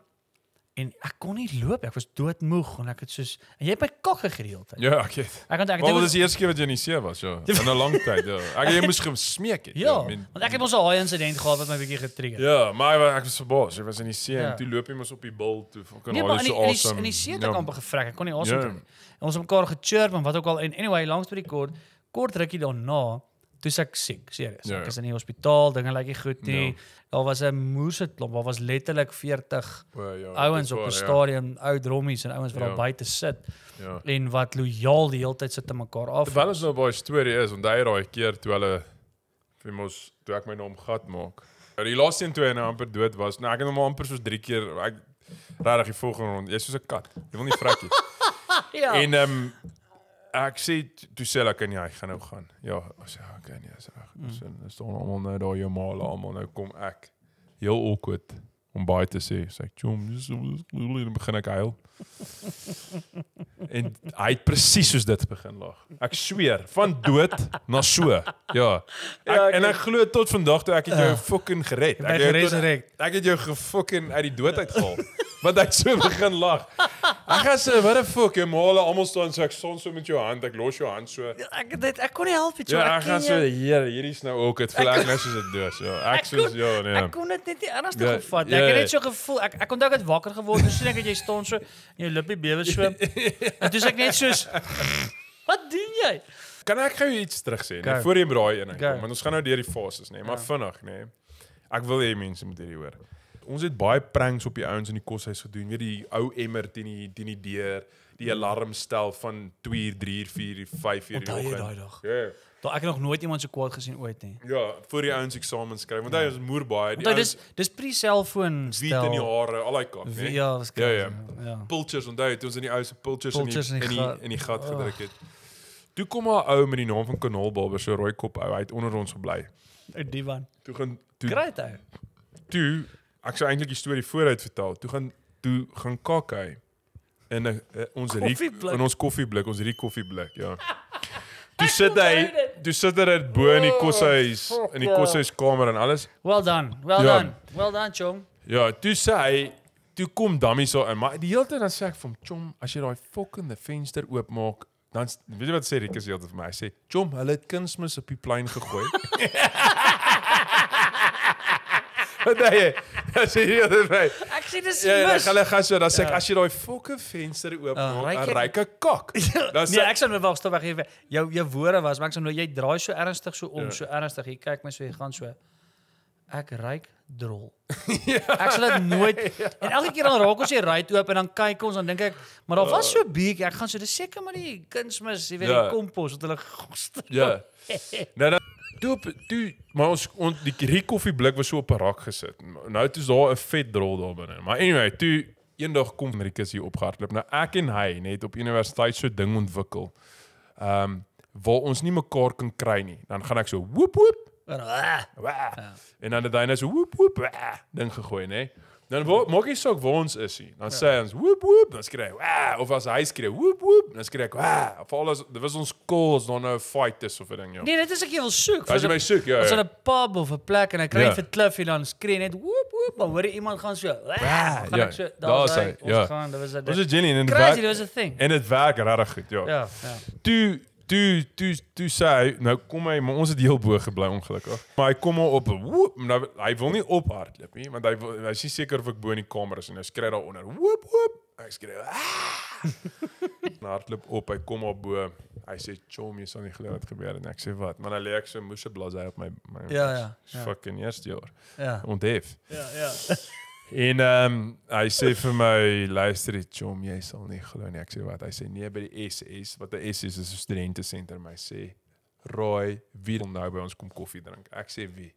en ek kon nie loop ek was doodmoeg en ek het soos en jy het my kak gegreeld ja ek het ek kon ek het dit was die
eerste keer wat jy in die see was ja in 'n lang tyd ja ek jy moes gesmeek het ja, ja
want ek het ons 'n haai insident gehad wat my bietjie getrigger
ja maar ek was, ek was verbaas ek was in die see ja. en toe loop jy mos op die bil toe fucking nee, alles so awesome nee maar in die see het ek ja. amper gevrek ek kon nie awesome
ja. ons mekaar gechirp en wat ook al en anyway langs by die kort kort rukkie daarna nou, toe ek siek, serius. Ek is in die hospitaal, dinge lyk nie goed nie. No. Daar was 'n moerse klomp, daar was letterlik 40 well, yeah, ouens op 'n stadion, yeah. ou drommies en ouens wat yeah. al buite sit. Yeah. En wat lojaal die hele tyd sit te mekaar af.
Wel is nou baie storie is, onthou daai keer toe hulle vir mos toe ek my naam gat maak. Die laaste een toe hy amper dood was. Nou ek het hom amper soos 3 keer ek regtig die volgende rond, jy's soos 'n kat. Jy wil nie vrek
nie. ja. En ehm
um, ek sê toe sê ek kan jy gaan nou gaan. Ja, as ja, kan jy as reg. Mm. Dis dan almal nou daar jou ma almal nou kom ek heel awkward om bye te sê. Sê tjom, dis hulle nou begin ek huil. en hy het presies soos dit begin lag. Ek sweer, van dood na so. Ja. ja ek, ja okay. En ek glo tot vandag toe ek het jou ja. fucking gered. Ek het geresurrect. Ek het jou gefucking uit die dood uitgehaal. Want hy so begin lag. Ek gaan sê, what the fuck, jy maal almal staan so ek son so met jou hand, ek los jou hand so. Ek
dit ek kon nie help
het jou. Ja, ek
gaan sê, hier, hier is nou ook het vlek net soos 'n doos. Ja, ek, ek soos ja, nee. Ek kon dit net nie ernstig opvat. Ja, ek ja, ek het nee. net so
gevoel ek ek onthou ek het wakker geword en sien ek dat jy staan so en jou lippie bewe so. en dis ek net soos Wat doen jy?
Kan ek gou iets terugsê net voor jy braai in kom want ons gaan nou deur die fases nê, nee, maar ja. vinnig nê. Nee. Ek wil hê mense moet hierdie hoor. Ons het baie pranks op die ouens in die koshuis gedoen, weet die ou emmer teen die teen die deur, die alarmstel van 2 uur, 3 uur, 4 uur, 5 uur die oggend. Daai dag. Ja. Yeah. Wel ek het nog nooit
iemand so kwaad gesien ooit nie.
Ja, voor die ouens eksamen skryf. Want hy ja. is moer baie. Want dis dis
pre-selfoon
stel. Wie in die hare, al daai kak, nee. Ja, was gek. Ja. Pultjies en daai toe ons in die ou se pultjies in in die in die gat gedruk het. Toe kom 'n ou met die naam van Kanaal Barber so rooi kop ou. Hy het onder ons gebly. Uit die van. Toe gaan toe. Kry dit ou. Toe ek sou eintlik die storie vooruit vertel. Toe gaan toe gaan kak hy in 'n ons in ons koffieblik, ons hierdie koffieblik, ja. Toe sit hy Toe sit dit er bo in die oh, koshuis, in die koshuiskamer en alles. Well done. Well ja. done.
Well done, Chong.
Ja, tu sê toe kom Dammy so in, maar die hele tyd dan sê ek vir hom, "Chong, as jy daai fucking venster oopmaak, dan weet jy wat sê Rikus die hele tyd vir my. Hy sê, "Chong, hulle het kunsmis op die plein gegooi." nee, as jy hier dit Ek sien dis Ja, mis. hulle gaan so dan sê ek as jy daai fokke venster oop ah, maak, dan 'n
kak. Dan sê Nee, ek sou net wag stop weg Jou jou woorde was, maar ek sê nou jy draai so ernstig so om, so ernstig. Jy kyk my so, jy gaan so. Ek ryk drol. Ek sal dit nooit en elke keer dan raak ons hier ry toe op en dan kyk ons dan dink ek, maar daar was so 'n Ek gaan so dis seker maar die kunsmis, jy weet die kompos wat hulle goster. ja. Nee nee.
Nou, nou- Toe toe maar ons on, die koffie blik was so op 'n rak gesit. Nou toe is daar 'n vet drol daar binne. Maar anyway, toe eendag kom Rikus hier opgehardloop. Nou ek en hy net op universiteit so ding ontwikkel. Ehm um, waar ons nie mekaar kan kry nie. Dan gaan ek so woep woep
en, wah, wah, ja.
en dan het hy net so woep woep ding gegooi, nê? Nee. Dan mag ich ook voor ons is Dan zeggen ze woep woep, dan schrijf ik ah. Of als hij schreeuwt woep woep, dan schrijf ik ah. Of alles, dat was ons calls, dan een fight is of ding, joh. Nee, dat
is een heel wel Als je mij zoekt, ja. Als een pub of een plek en dan krijg je een dan schreeuw hij woep woep. Maar hoor iemand gaan zo, ah. dat was hij. Dat was Dat was het in het werk. Crazy, dat was thing.
goed, ja. Ja, ja tu, tu, tu zei, nou kom mee, maar onze deelburger blij ongelukkig. Maar hij komt op, woep, maar hij wil niet op nie, want hij, wil, hij is niet zeker of ik boven die kamer is. En hij schreeuwt onder, woep, woep. Hij schreeuwt, ah! en op, hij komt op boven. Eh, hij zegt, chom, je zal niet geloven wat gebeurt. En ik zei, wat? Maar hij leek zo'n moesenblas op mijn, mijn Ja, ja, ja. Fucking eerste jaar. Ja. Ontheef. Ja, ja. En um, hy sê vir my, luister dit chom, jy sal nie glo nie. Ek sê wat? Hy sê nee by die SS, wat die SS is 'n studente sentrum. Hy sê, "Roy, wie wil nou bij ons kom koffie drink?" Ek sê, "Wie?"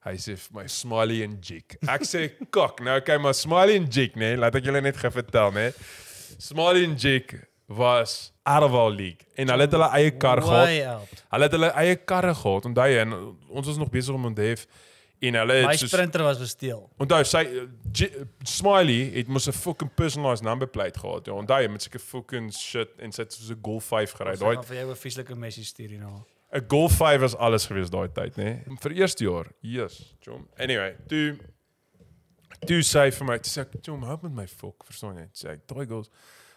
Hij sê my Smiley en Jig. Ik sê kok, nou okay, maar Smiley en Jig, nee, laat ik julle net gou vertel, nee. Smiley en Jig was Arval League en hulle het hulle eie kar gehad. Hulle het hulle eie karre gehad. Onthou jy ons was nog bezig om onthef en hulle het so My sprinter was gesteel. Onthou sy G, eh, Smiley het mos 'n fucking personalized number plate gehad. Ja, onthou jy met sulke fucking shit en sy het so 'n Golf 5 gery. Daai het vir jou 'n vieslike message stuur hierna. 'n Golf 5 was alles gewees daai tyd, nê? Nee? Vir eerste jaar. Yes, chom. Anyway, tu tu sê vir my, sê chom, help met my fuck, verstaan jy? Sê, "Toy goals."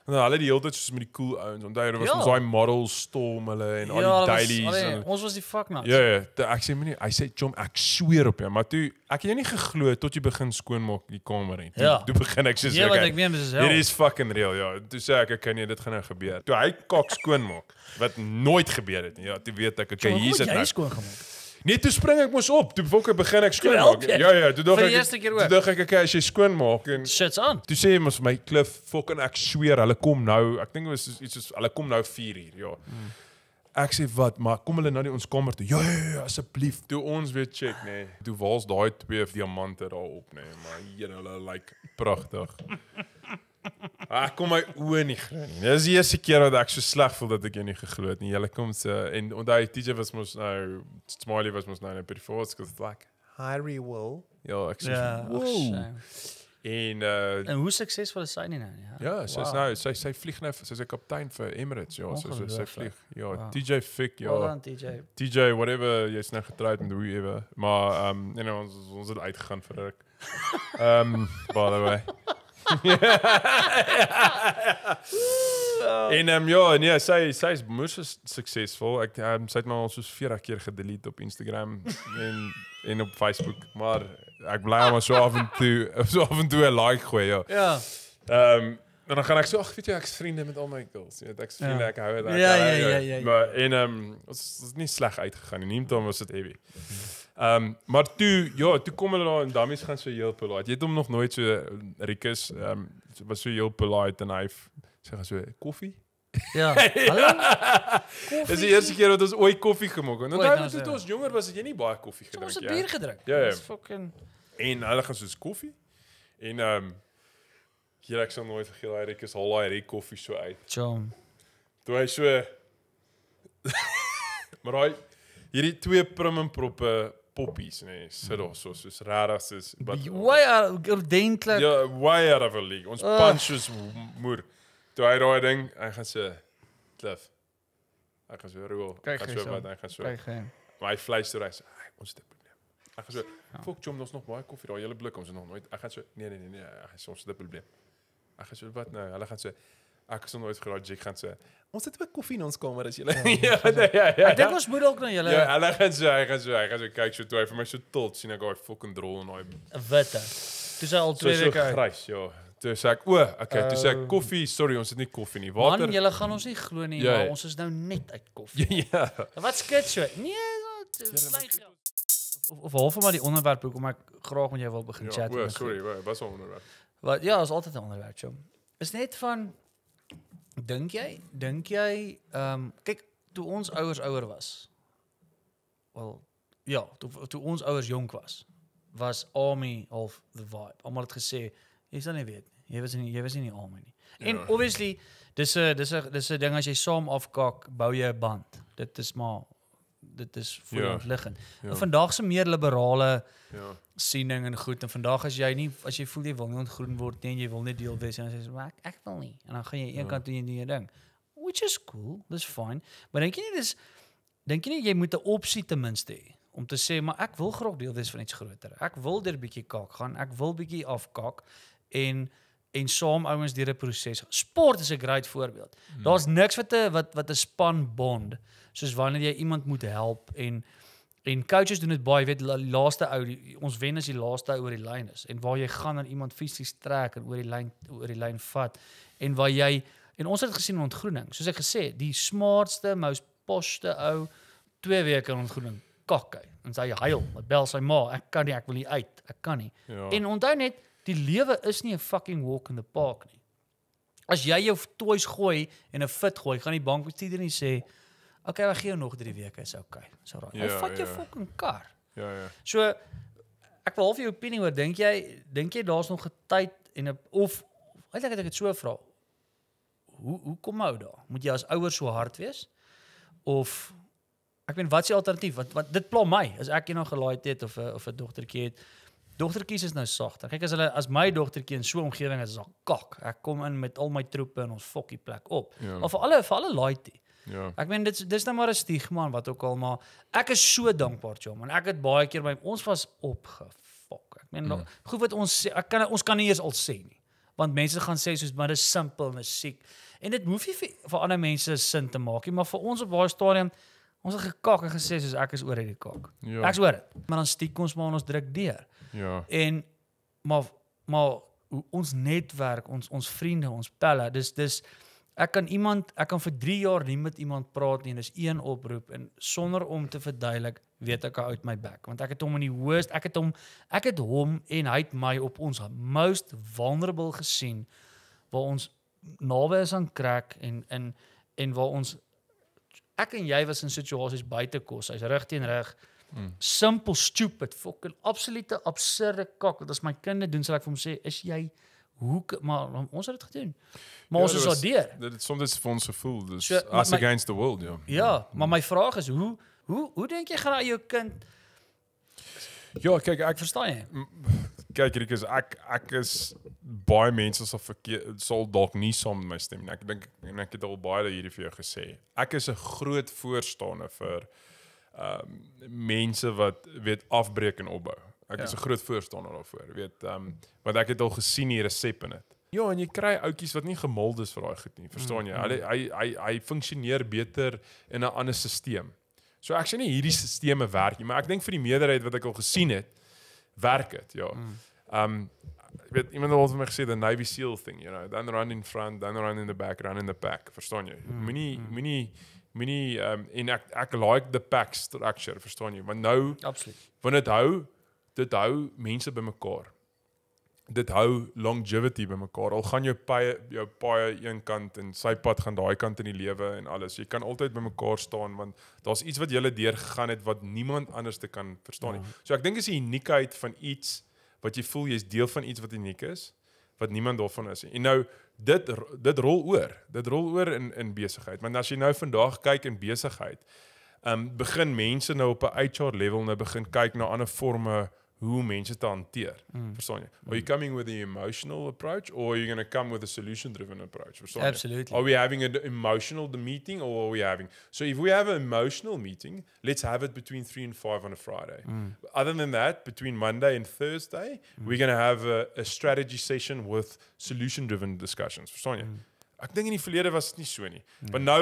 En hulle die hele tyd soos met die cool ouens. Onthou jy, daar was daai ja. model storm hulle en al ja, die dailies. Ons was die fuck nuts. Ja ja, ek sê nie, hy sê chom ek sweer op jou, maar toe ek het jou nie geglo tot jy begin skoonmaak die kamer en ja. toe begin ek soos nee, okay. Dit is fucking real, ja. Toe sê ek ek kan nie dit gaan nou gebeur. Toe hy kak skoonmaak wat nooit gebeur het nie. Ja, toe weet ek okay, hier is dit. Jy het nou. skoon gemaak. Nee, toe spring ek mos op. Toe wou ek begin ek skoon maak. Ja ja, toe dog ek toe dog ek ek as jy skoon maak en Shit's on. Toe sê mos my klif fucking ek sweer, hulle kom nou. Ek dink dit was iets soos hulle kom nou 4 uur, ja. Ek sê wat, maar kom hulle nou nie ons kamer toe. Ja ja ja, ja asseblief. Toe ons weer check nê. Nee. Toe waar's daai twee diamante daar op nê, nee. maar hier hulle lyk like, pragtig. Ek kom my oë nie groen nie. Dis die eerste keer wat ek so sleg voel dat ek jou nie geglo het nie. Jy like kom se en onthou DJ was mos nou Smiley was mos nou net by die force cuz like Harry Will. Ja, ek sê. Ja, en uh En
hoe suksesvol is sy nie nou? Ja, ja sy is nou
sy sy vlieg nou sy's 'n kaptein vir Emirates. Ja, sy sy vlieg. Ja, DJ Fick, ja. DJ. DJ whatever, jy's nou getroud met whoever. Maar um en ons ons het uitgegaan vir ruk. Um by the way. En um, ja, en ja zij, zij is moest succesvol. Ik, ehm, heb zij heeft me al zo'n vier keer gedelete op Instagram en, en op Facebook. Maar ik blijf maar zo af en toe, zo af en toe een like gooien. Ja. Um, en dan gaan ik zo, ach, weet je, ik vrienden met al mijn girls. Je vrienden, ik hou daar. Ja, ja, ja, Maar in, um, het is, niet slecht uitgegaan. In Niemton was het even. Um, maar toen, ja, toen komen er al en dames gaan zo heel polite. Je hebt hem nog nooit zo, Rikus, um, was zo heel polite en hij zeggen ze koffie? Ja. ja. Dat is de eerste keer dat ons ooit koffie gemaakt hebben. Nou, toen ons jonger was, het je niet baie koffie gedronken. Toen was het bier gedronken. Ja, ja. En hulle gaan soos koffie. En um, Hier ek sal nooit vergeet daai Rikus hol daai Rik koffie so uit. Chom. Toe hy so Maar hy hierdie twee prim en proppe poppies nê, nee, sit daar so soos rarigs is. But, why are ordentlik? Ja, yeah, why are of a league. Ons uh. punch is moer. Toe hy daai ding, hy gaan so klif. Ek gaan so rol. Ek gaan so wat ek gaan so. Kyk hy. Maar hy fluister hy sê, ons het Ek gaan so, ja. "Fok, jy moet ons nog baie koffie daai hele blik, ons het nog nooit." Ek gaan so, "Nee, nee, nee, nee, ek gaan so 'n probleem." Nou gaan ze wat nou, alle gaan ze nooit oh, groot, ik gaan ze. Ons het wel koffie in ons komen, dat jullie. Ja, ja, ja, Ek Ik denk ons moet ook naar jullie. Ja, alle gaan hy gaan hy gaan ze. Kijk, ze vir maar ze tot. Zien ik ooit fucking drol nooit. Wette. Toen zijn al twee weken. Grijs, joh. Toen zei ik, oeh, oké, okay, toen zei oh. koffie, sorry, ons het niet koffie, niet water. Man, jullie gaan
ons niet glo nie, maar ons is nou net uit koffie. ja. Wat sketchen we? Nee, dat Of, of halve maar die onderwerp, maar ek graag met jij wil beginnen Ja, sorry,
wat is onderwerp?
Wat ja, is altyd 'n onderwerp, jong. Is net van dink jy, dink jy ehm um, kyk toe ons ouers ouer was. Wel, ja, toe toe ons ouers jonk was, was army half the vibe. Almal het gesê jy's dan nie weet nie. Jy was in jy was in die army nie. Ja. En ja. obviously dis 'n dis 'n dis 'n ding as jy saam afkak, bou jy 'n band. Dit is maar dit is voor ja. liggend. Ja. Vandag se meer liberale ja. siening en goed en vandag as jy nie as jy voel jy wil nie ontgroen word nie, jy wil nie deel wees en as jy sê ek ek wil nie en dan gaan jy eendag doen jy ja. nie ding. Which is cool, dis fyn. Maar dink jy nie dis dink jy nie jy moet 'n opsie ten minste hê om te sê maar ek wil graag deel wees van iets groter. Ek wil deur 'n bietjie kak gaan. Ek wil bietjie afkak en en saam ouens deur 'n proses. Sport is 'n great voorbeeld. Hmm. Daar's niks wat 'n wat wat 'n span bond soos wanneer jy iemand moet help en en coaches doen dit baie, weet laaste ou ons wen as die laaste oor die lyn is en waar jy gaan en iemand fisies trek en oor die lyn oor die lyn vat en waar jy en ons het gesien ontgroening. Soos ek gesê, die smaartste, most poste ou 2 weke ontgroening. Kakkie. En sy huil, met bel sy ma, ek kan nie, ek wil nie uit, ek kan nie. Ja. En onthou net Die lewe is nie 'n fucking walk in the park nie. As jy jou toys gooi en 'n fit gooi, gaan die bankbestuurder nie sê, "Oké, okay, ek gee jou nog 3 weke, is okay." Dis reg. Hou vat jou ja. fucking kar. Ja, ja. So ek wil half jou opinie oor, dink jy dink jy daar's nog 'n tyd en a, of eintlik het ek dit so vra. Hoe hoe kom hou daar? Moet jy as ouer so hard wees? Of ek weet wat's die alternatief? Wat wat dit pla my as ek eendag gelaai het of 'n of 'n dogtertjie het, Dogtertjies is nou sagter. Kyk as hulle as my dogtertjie in so 'n omgewing is, is haar kak. Ek kom in met al my troepe in ons fokkie plek op. Ja. Of vir alle vir alle laaitie. Ja. Ek meen dit dis nou maar 'n stigma wat ook al maar ek is so dankbaar vir hom en ek het baie keer by ons was opgefok. Ek meen ja. nog, goed wat ons sê, ek kan ons kan nie eers al sê nie. Want mense gaan sê soos maar dis simpel musiek. En dit hoef nie vir, vir ander mense sin te maak nie, maar vir ons op baie stadiums Ons het gekak en gesê soos ek is oor hierdie kak. Ja. Ek hoor dit. Maar dan stiek ons maar ons druk deur. Ja. En maar maar ons netwerk, ons ons vriende, ons pelle, dis dis ek kan iemand ek kan vir 3 jaar nie met iemand praat nie en dis een oproep en sonder om te verduidelik weet ek uit my bek want ek het hom in die hoogst ek het hom ek het hom en hy het my op ons most vulnerable gesien waar ons naby is aan crack en in en, en waar ons ek en jy was in situasies buite kos. Hy's reg teen reg. Hmm. Simple stupid fucking absolute absurde kak wat as my kinde doen sal ek vir hom sê, "Is jy hoek maar ons het dit gedoen." Maar ja, ons is
daardeur. Dit het soms vir ons gevoel, dis so, as my, against the world, ja.
Ja, hmm. maar my vraag is hoe hoe hoe dink jy gaan jou kind
Ja, kyk, ek verstaan jy kyk hierdie is ek ek is baie mense sal verkeer sal dalk nie saam met my stem nie. Ek dink en ek het al baie hierdie vir jou gesê. Ek is 'n groot voorstander vir ehm um, mense wat weet afbreek en opbou. Ek ja. is 'n groot voorstander daarvoor. Weet ehm um, want ek het al gesien hier resep in dit. Ja, en jy kry ouetjies wat nie gemuld is vir daai goed nie. Verstaan mm, jy? Mm. Hulle hy hy hy funksioneer beter in 'n ander stelsel. So ek sê nie hierdie stelsels werk nie, maar ek dink vir die meerderheid wat ek al gesien het, werk dit, ja. Mm. Um ehm, ek weet iemand het al vir my gesê the Navy Seal thing, you know, then run in front, then run in the back, run in the pack, verstaan jy? Mm, moenie mm. moenie moenie um en ek ek like the pack structure, verstaan jy? Want nou Absoluut. Want dit hou dit hou mense bymekaar dit hou longevity bymekaar. Al gaan jou paai jou paai een kant en sy pad gaan daai kant in die lewe en alles. Jy kan altyd bymekaar staan want daar's iets wat julle deur gegaan het wat niemand anders te kan verstaan nie. Ja. So ek dink is die uniekheid van iets wat jy voel jy's deel van iets wat uniek is wat niemand daarvan is nie. En nou dit dit rol oor. Dit rol oor in in besigheid. Want as jy nou vandag kyk in besigheid, ehm um, begin mense nou op 'n HR level nou begin kyk na ander forme hoe mense te hanteer. Mm. Verstaan jy? Are you mm. coming with an emotional approach or are you going to come with a solution driven approach? Verstaan Absolutely. Jy? Are we having an emotional the meeting or are we having So if we have an emotional meeting, let's have it between 3 and 5 on a Friday. Mm. Other than that, between Monday and Thursday, mm. we're going to have a, a strategy session with solution driven discussions. Verstaan jy? Mm. Ek dink in die verlede was dit nie so nie. Mm. But nou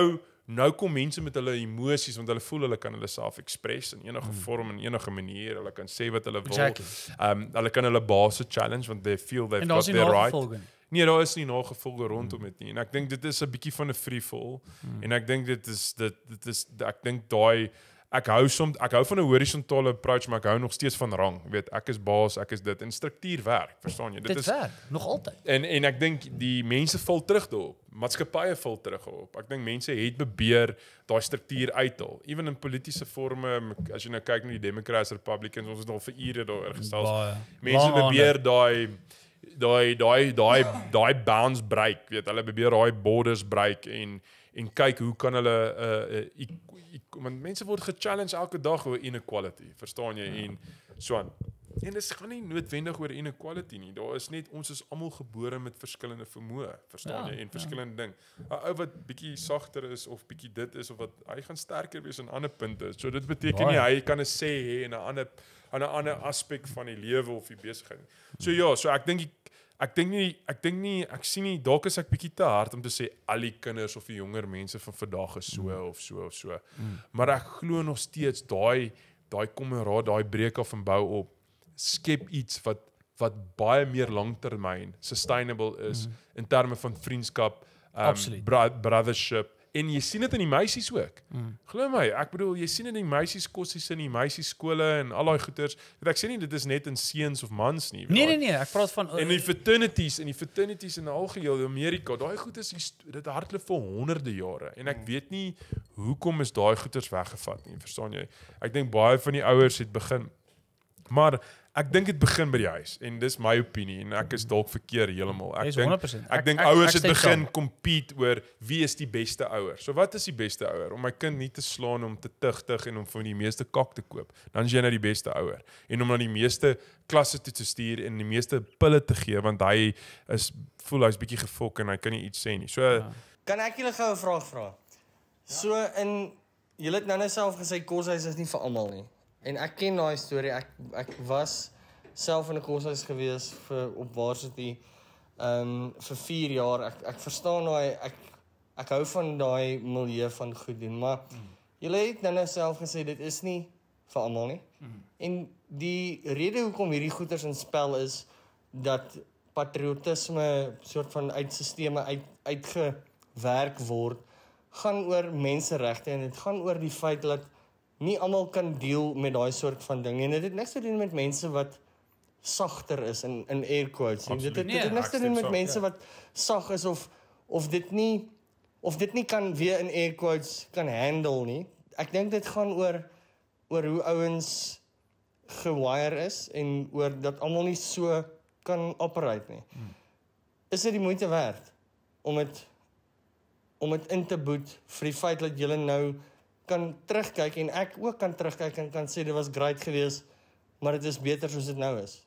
nou kom mense met hulle emosies want hulle voel hulle kan hulle self express in enige mm. vorm en enige manier hulle kan sê wat hulle wil. Ehm um, hulle kan hulle basse challenge want they feel they've en got their right. Nee, daar is nie nog gevolge rondom hmm. dit nie. En ek dink dit is 'n bietjie van 'n free fall mm. en ek dink dit is dit dit is ek dink daai ek hou soms ek hou van 'n horisontale approach maar ek hou nog steeds van rang weet ek is baas ek is dit in struktuur werk verstaan jy dit, dit is werk, nog altyd en en ek dink die mense val terug daarop maatskappye val terug daarop ek dink mense het probeer daai struktuur uithaal ewen in politieke forme as jy nou kyk na die Democrats Republicans ons het al vir ure daaroor gestel mense probeer daai daai daai daai daai bounds break weet hulle probeer daai borders break en en kyk hoe kan hulle uh, uh want mense word ge-challenge elke dag oor inequality, verstaan jy? Ja. En soan. En dit gaan nie noodwendig oor inequality nie. Daar is net ons is almal gebore met verskillende vermoë, verstaan ja, jy? En ja. verskillende ja. ding. 'n Ou wat bietjie sagter is of bietjie dit is of wat hy gaan sterker wees in ander punte. So dit beteken nie hy kan 'n sê hê in 'n ander 'n ander aspek van die lewe of die besigheid. So ja, so ek dink die ek dink nie ek dink nie ek sien nie dalk is ek bietjie te hard om te sê al die kinders of die jonger mense van vandag is so mm. of so of so. Mm. Maar ek glo nog steeds daai daai kommeraad, daai breek af en bou op skep iets wat wat baie meer langtermyn sustainable is mm. in terme van vriendskap, um, bro brothership, en jy sien dit in die meisies ook. Mm. Glo my, ek bedoel jy sien dit in die meisies kossies in die meisies skole en al daai goeters. Ek sê nie dit is net in seuns of mans nie. Nee nee nee,
ek praat van en die
fraternities en die fraternities in algeheel in Amerika. Daai goeters dit hardloop vir honderde jare en ek mm. weet nie hoekom is daai goeters weggevat nie, verstaan jy? Ek dink baie van die ouers het begin maar Ek dink dit begin by die huis en dis my opinie en ek is dalk verkeerd heeltemal. Ek dink ek dink ouers het begin compete oor wie is die beste ouer. So wat is die beste ouer om my kind nie te slaan om te tugtig en om vir die meeste kak te koop. Dan is jy nou die beste ouer en om dan die meeste klasse toe te stuur en die meeste pille te gee want hy is voel hy's bietjie gefok en hy kan nie iets sê nie. So ja.
kan ek julle gou 'n vraag vra? So in julle het nou net self gesê koshuis is nie vir almal nie. En ek ken daai storie. Ek ek was self in 'n koshuis gewees vir op Varsity um vir 4 jaar. Ek ek verstaan daai ek ek hou van daai milieu van goed doen, maar mm. jy het nou self gesê dit is nie vir almal nie. Mm. En die rede hoekom hierdie goeters in spel is dat patriotisme soort van uitsisteme uit uitgewerk word gaan oor menseregte en dit gaan oor die feit dat like, nie almal kan deel met daai soort van ding en dit het niks te doen met mense wat sagter is in in air quotes en dit het, dit het nee, niks te doen met mense ja. wat sag is of of dit nie of dit nie kan weer in air quotes kan handle nie ek dink dit gaan oor oor hoe ouens gewire is en oor dat almal nie so kan operate nie hmm. is dit die moeite werd om dit om dit in te boet vir die feit dat jy nou kan terugkyk en ek ook kan terugkyk en kan sê dit was great geweest, maar dit is beter soos dit nou is.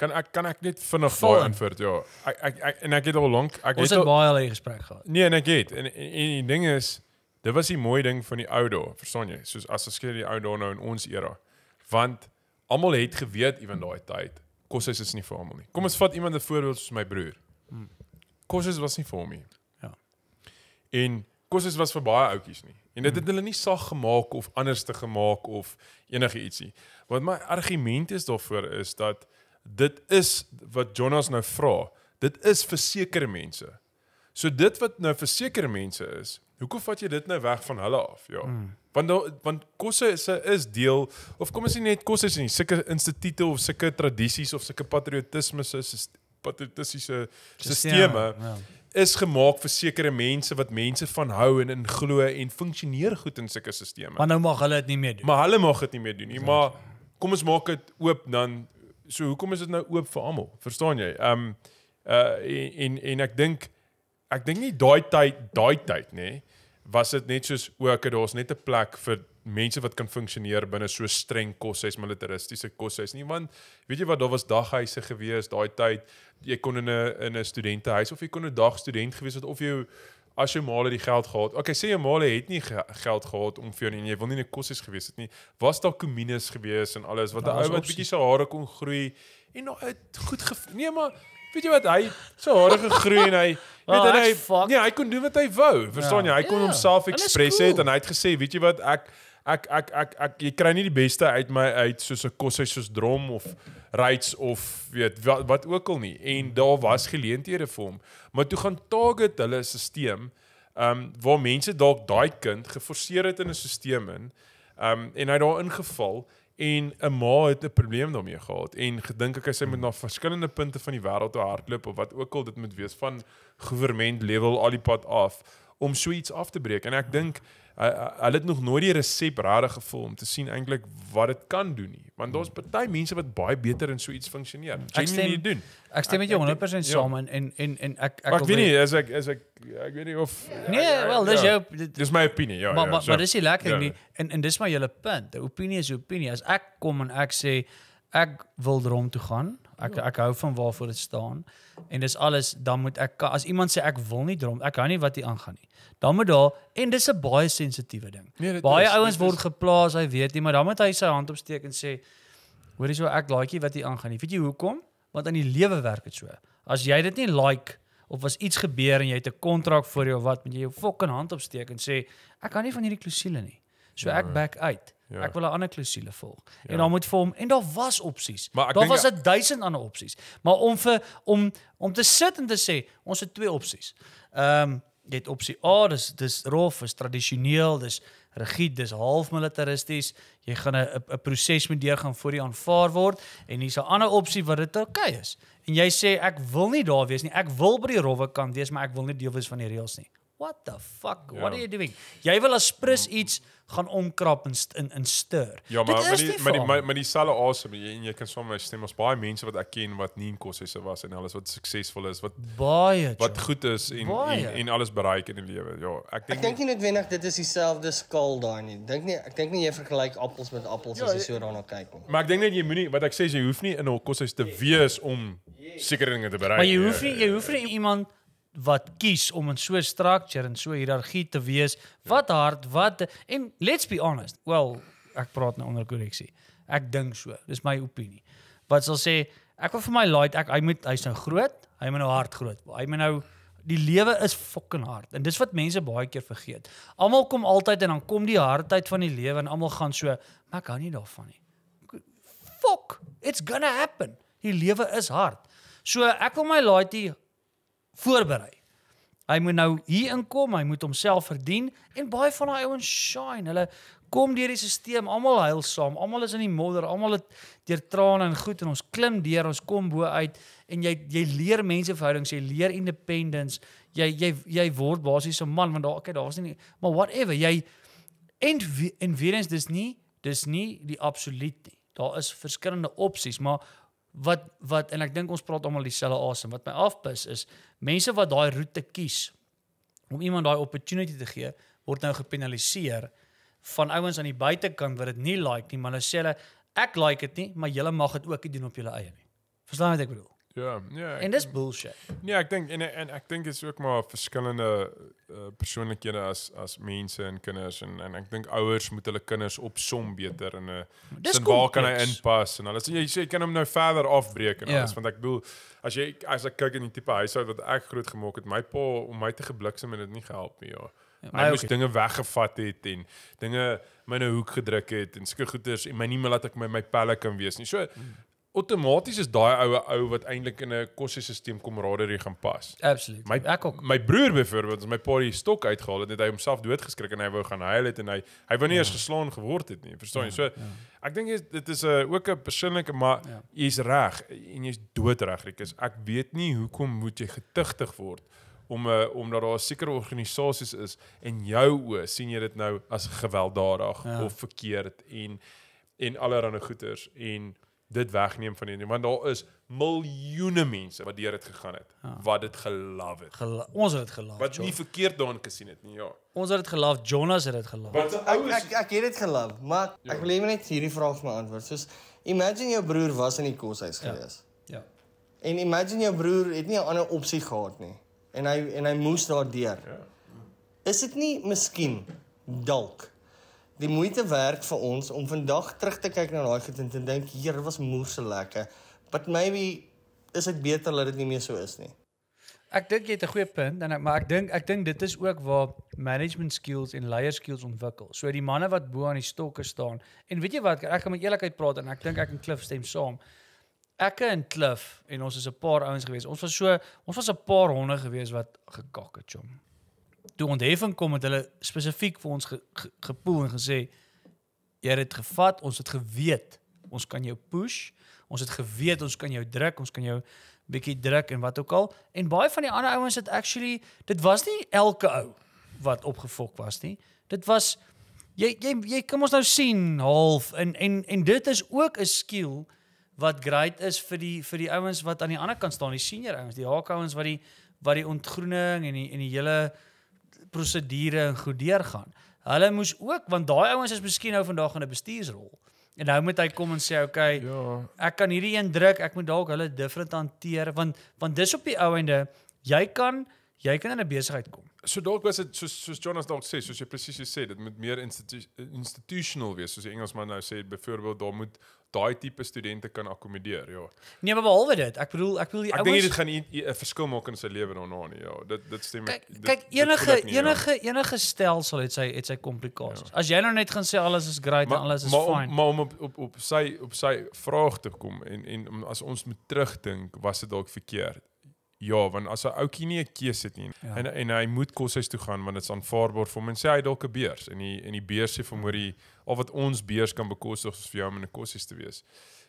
Kan ek kan ek net
vinnig daai antwoord ja. Ek, ek ek en ek het al lank ek Ons het, het al, baie al hier gespreek gehad. Nee, en ek het en, en, en die ding is Dit was 'n mooi ding van die ou dae, verstaan jy? Soos as ons kyk die ou dae nou in ons era. Want almal het geweet ewen daai tyd, kosse is nie vir almal nie. Kom ons vat iemand 'n voorbeeld soos my broer. Hmm. Kosse was nie vir hom nie. Ja. En kosse was vir baie oudjies nie. En dit hmm. het hulle nie sag gemaak of anders te gemaak of enigiets nie. Wat my argument is daarvoor is dat dit is wat Jonas nou vra. Dit is vir sekere mense. So dit wat nou vir sekere mense is, hoekom vat jy dit nou weg van hulle af? Ja. Mm. Want da, want kosse is is deel of kom ons sê net kosse is nie sulke instituie of sulke tradisies of sulke patriotismes is patriotistiese stelsels. Ja is gemaak vir sekere mense wat mense van hou en in glo en funksioneer goed in sulke stelsels. Maar nou mag hulle dit nie meer doen. Maar hulle mag dit nie meer doen nie, maar kom ons maak dit oop dan. So hoekom is dit nou oop vir almal? Verstaan jy? Ehm um, uh en en, en ek dink ek dink nie daai tyd daai tyd nê was dit net soos ook daar's net 'n plek vir mense wat kan funksioneer binne so streng koshuis militaristiese koshuis nie want weet jy wat daar was daghuise gewees daai tyd jy kon in 'n in 'n studentehuis of jy kon 'n dag student gewees het of jy as jy maar die geld gehad okay sê jy maar het nie ge geld gehad om vir jou nie jy wil nie in 'n koshuis gewees het nie was daar kommunes gewees en alles wat 'n ou wat bietjie se hare kon groei en nou het goed nee maar weet jy wat hy so hare gegroei en hy ah, weet well, hy ja nee, hy kon doen wat hy wou verstaan ja. jy hy yeah. kon ja. homself ekspres cool. het en hy het gesê weet jy wat ek ek ek ek ek jy kry nie die beste uit my uit soos 'n koshuis soos Drom of Rights of weet wat, wat ook al nie en daar was geleenthede vir hom maar toe gaan target hulle 'n stelsel ehm um, waar mense dalk daai kind geforseer het in 'n stelsel in ehm um, en hy daar ingeval en 'n ma het 'n probleem daarmee gehad en gedink ek sy moet na verskillende punte van die wêreld toe hardloop of wat ook al dit moet wees van government level al die pad af om so iets af te breek en ek dink hulle het nog nooit die resep regtig gevoel om te sien eintlik wat dit kan doen nie want daar's hmm. party mense wat baie beter in so iets funksioneer. Ek stem nie doen. Ek
stem met jou 100% ek, ja. saam en en en en ek ek, ek weet nie as ek as ek
ek weet nie of Nee, ja, ja, wel dis jou dis my opinie. Ja. Maar ja, maar, so, maar dis nie lekker ja, nie
en en dis maar julle punt. 'n Opinie is 'n opinie. As ek kom en ek sê ek wil drom toe gaan. Ek ek hou van waarvoor dit staan en dis alles dan moet ek as iemand sê ek wil nie drom ek hou nie wat jy aangaan nie dan moet daar en dis 'n baie sensitiewe ding.
Nee, baie ouens word
geplaas, hy weet nie, maar dan moet hy sy hand opsteek en sê hoorie so ek like jy wat jy aangaan. Weet jy hoekom? Want aan die lewe werk dit so. As jy dit nie like of as iets gebeur en jy het 'n kontrak vir jou wat moet jy jou fucking hand opsteek en sê ek kan nie van hierdie klousule nie. So ek ja. back uit. Ja. Ek wil 'n ander klousule volg. Ja. En dan moet vir hom en daar was opsies. Daar was ja- 'n duisend ander opsies. Maar om vir om om te sit en te sê ons het twee opsies. Ehm um, jy het opsie A, oh, dis dis rof, is tradisioneel, dis rigied, dis half militaristies. Jy gaan 'n 'n proses moet deurgaan voor jy aanvaar word en hier's 'n ander opsie wat dit oukei okay is. En jy sê ek wil nie daar wees nie. Ek wil by die rowwe kant wees, maar ek wil nie deel wees van die reëls nie what the fuck? Yeah. What ja. are you doing? Jy wil as prins iets gaan omkrap en in in stir. Ja, maar maar die maar die
maar die selle awesome jy, en jy kan sommer my stem ons baie mense wat ek ken wat nie in kosesse was en alles wat suksesvol is wat baie wat jy. goed is en, en en alles bereik in die lewe. Ja, ek dink Ek dink
nie noodwendig dit is dieselfde skaal daai nie. Dink nie ek dink nie jy vergelyk appels met
appels ja, as jy so daarna kyk
nie. Maar ek dink net jy moenie wat ek sê jy hoef nie in 'n kosesse te wees om sekere dinge te bereik. Maar jy hoef nie
jy hoef nie iemand
wat kies
om in so 'n structure en so 'n hiërargie te wees. Wat ja. hard, wat en let's be honest. Wel, ek praat nou onder korreksie. Ek dink so. Dis my opinie. Wat sal sê, ek wil vir my light, ek hy moet hy's nou groot, hy moet nou hard groot. Hy moet nou die lewe is fucking hard en dis wat mense baie keer vergeet. Almal kom altyd en dan kom die hardheid van die lewe en almal gaan so, maar ek hou nie daarvan nie. Fuck, it's gonna happen. Die lewe is hard. So ek wil my laaitie voorberei. Hy moet nou hier inkom, hy moet homself verdien en baie van daai ouens shine. Hulle kom deur die stelsel, almal huil saam, almal is in die modder, almal het deur trane en goed en ons klim deur, ons kom bo uit en jy jy leer menseverhoudings, jy leer independence, jy jy jy word basies 'n man want daar okay, daar was nie maar whatever, jy en en weer eens dis nie, dis nie die absoluut nie. Daar is verskillende opsies, maar wat wat en ek dink ons praat almal dieselfde asem wat my afpis is mense wat daai roete kies om iemand daai opportunity te gee word nou gepenaliseer van ouens aan die buitekant wat dit nie like nie maar hulle sê hulle ek like dit nie maar julle mag dit ook doen op julle eie nie verstaan wat ek bedoel Ja, ja. En dis bullshit.
Nee, ja, ek dink en en ek dink is ook maar verskillende uh, eh, persoonlikhede as as mense en kinders en en ek dink ouers moet hulle kinders opsom beter in 'n sin waar kan hy inpas en alles. Jy sê jy kan hom nou verder afbreek en yeah. Ja. alles want ek bedoel as jy as ek kyk in die tipe huishoud wat ek groot gemaak het, my pa om my te gebliksem en dit nie gehelp nie, ja. ja hy moes okay. dinge weggevat het en dinge myne hoek gedruk het en seker goeders en my nie meer laat ek my my pelle kan wees nie. So mm outomaties is daai oue ou wat eintlik in 'n kosseisteem kom raderie gaan pas. Absoluut. My ek ook. My broer byvoorbeeld, as my pa die stok uitgehaal het, het hy homself doodgeskrik en hy wou gaan huil het en hy hy wou nie ja. eens geslaan geword het nie, verstaan ja, jy? Ja, so ja. ek dink dit is 'n eh, ook 'n persoonlike maar ja. jy's reg en jy's doodreg, ek is ek weet nie hoekom moet jy getugtig word om eh, om dat daar sekere organisasies is en jou o sien jy dit nou as gewelddadig ja. of verkeerd en en allerlei goeters en, ander goeders, en dit wegneem van hulle want daar is miljoene mense wat deur dit gegaan het ja. wat dit gelief het Gel ons het dit gelief wat John. nie verkeerd daarin gesien het nie ja
ons het dit gelief Jonas het dit gelief
wat ek
ek, ek het dit gelief maar ja. ek wil net hierdie vraag vir my antwoord soos imagine jou broer was in die koshuis ja. gewees ja en imagine jou broer het nie 'n ander opsie gehad nie en hy en hy moes daardeur ja. is dit nie miskien dalk die moeite werd vir ons om vandag terug te kyk na daai goed en te dink, "Hier was moerse lekker." But maybe is dit beter dat dit nie meer so is nie.
Ek dink jy het 'n goeie punt en ek maar ek dink ek dink dit is ook waar management skills en leier skills ontwikkel. So die manne wat bo aan die stokke staan en weet jy wat ek gaan met eerlikheid praat en ek dink ek en Cliff stem saam. Ek en Cliff en ons is 'n paar ouens gewees. Ons was so ons was 'n paar honde gewees wat gekak het, chom toe ontheffing kom het hulle spesifiek vir ons ge, ge, gepoel en gesê jy het gevat, ons het geweet, ons kan jou push, ons het geweet ons kan jou druk, ons kan jou bietjie druk en wat ook al. En baie van die ander ouens het actually dit was nie elke ou wat opgefok was nie. Dit was jy jy jy kom ons nou sien half en en en dit is ook 'n skill wat great is vir die vir die ouens wat aan die ander kant staan, die senior ouens, die hakouens wat die wat die ontgroening en die en die hele prosedure en goed deurgaan. Hulle moes ook want daai ouens is miskien nou vandag in 'n bestuursrol. En nou moet hy kom en sê okay, ja. ek kan hierdie een druk, ek moet dalk hulle different hanteer want want dis op die ou ende jy kan jy kan in 'n besigheid kom.
So dalk was dit soos soos Jonas dalk sê, soos jy presies gesê, dit moet meer institu institutional wees, soos die Engelsman nou sê, byvoorbeeld daar moet daai tipe studente kan akkommodeer, ja. Nee, maar behalwe
dit, ek bedoel, ek wil die ouers Ek dink dit
gaan 'n verskil maak in sy lewe daarna nie, ja. Dit dit stem kyk, dit, kyk enige nie, ja. enige
ja. enige stelsel het sy het sy komplikasies. Ja.
As jy nou net gaan sê alles is great maar, en alles is maar, fine. Maar maar om op op, op sy op sy vraag te kom en en as ons moet terugdink, was dit dalk verkeerd? Ja, want as 'n ouetjie nie 'n keuse het nie ja. en en hy moet koshuis toe gaan want dit's aanvaarbaar vir hom en sê hy dalk 'n beurs en die en die beurs sê vir hom hy al wat ons beurs kan bekostig is vir hom in 'n koshuis te wees.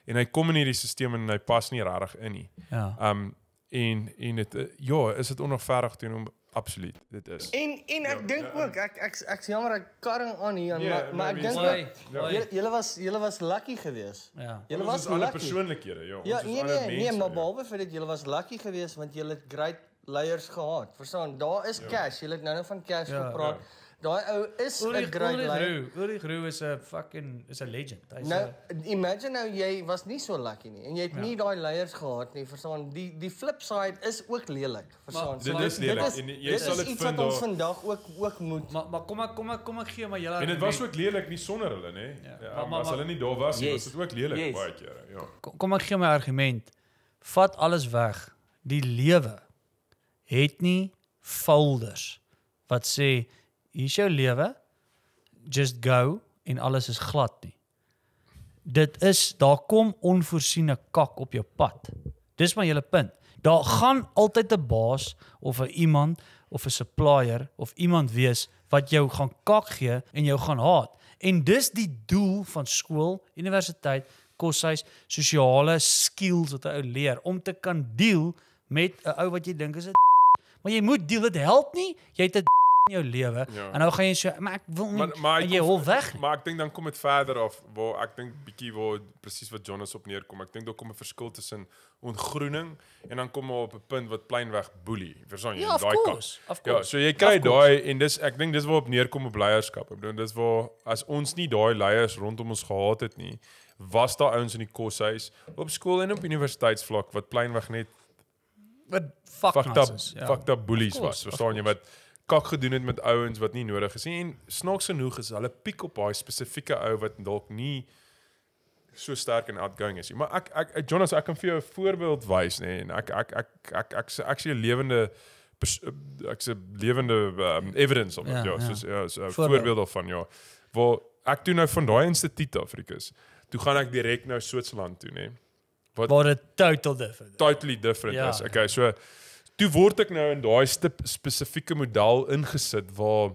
En hy kom in hierdie stelsel en hy pas nie regtig in nie. Ja. Um en en dit eh, ja, is dit onregverdig teen hom Absoluut, dit is. En
en ek ja, dink ja, ja, ook ek ek ek's ek jammer ek karring aan hier aan nee, yeah, maar, nee, maar ek nee, dink jy jy ja. was jy was lucky geweest.
Ja. Jy was lucky. Ja, Ons persoonlikhede, ja. Ja, nee nee, mense, nee, maar
behalwe vir dit jy was lucky geweest want jy het great leiers gehad. Verstaan, daar is ja. cash. Jy het nou nou van cash ja, gepraat. Ja.
Daai ou is 'n great legend. Willie Groo is 'n fucking is 'n legend. Hy's Nou, a,
imagine nou jy was nie so lucky nie en jy het ja. nie daai leiers gehad nie, verstaan? Die die flip side is ook lelik, verstaan? Maar, so, dit is lelik en jy dit sal dit vind. Dit is iets wat ons vandag ook
ook moet. Maar maar kom maar kom maar kom ek gee maar julle
En dit was
ook lelik nie sonder hulle nê. Nee. Ja. ja, maar as hulle nie daar was nie, was dit ook lelik baie kere,
ja.
Kom maar gee my argument. Vat alles weg. Die lewe het nie folders wat sê hier's jou lewe. Just go en alles is glad nie. Dit is daar kom onvoorsiene kak op jou pad. Dis maar julle punt. Daar gaan altyd 'n baas of 'n iemand of 'n supplier of iemand wees wat jou gaan kak gee en jou gaan haat. En dis die doel van skool, universiteit, koshuis, sosiale skills wat 'n ou leer om te kan deel met 'n ou wat jy dink is 'n Maar jy moet deel dit help nie. Jy het 'n in jou lewe en dan gaan je so maar ek wil nie maar,
maar jy hol weg. Maar ik denk dan kom het verder af waar ek dink bietjie wat precies wat Jonas op neerkom. Ek dink daar kom 'n verskil tussen ontgroening en dan komen we op 'n punt wat pleinweg bully Verstaan jy? Ja, daai course Ja, so jy kry daai en dis ek dink dis op neerkom op leierskap. Ek bedoel dis waar as ons niet daai leiers rondom ons gehad het niet was daar ouens in die koshuis, op school en op universiteitsvlak wat pleinweg net
wat fucked up, is, ja. fucked up bullies was. Verstaan
jy wat kak gedoen het met ouens wat nie nodig is nie en snaaks genoeg is hulle piek op daai spesifieke ou wat dalk nie so sterk en outgoing is nie maar ek ek Jonas ek kan vir jou 'n voorbeeld wys nê en ek ek ek ek ek ek sê 'n lewende ek sê lewende um, evidence of dit ja, ja, ja soos ja so 'n voorbeeld of van ja waar ek doen nou van daai instituut Afrikas toe gaan ek direk nou Switserland toe nê wat wat 'n total different totally different ja. is okay so toe word ek nou in daai spesifieke model ingesit waar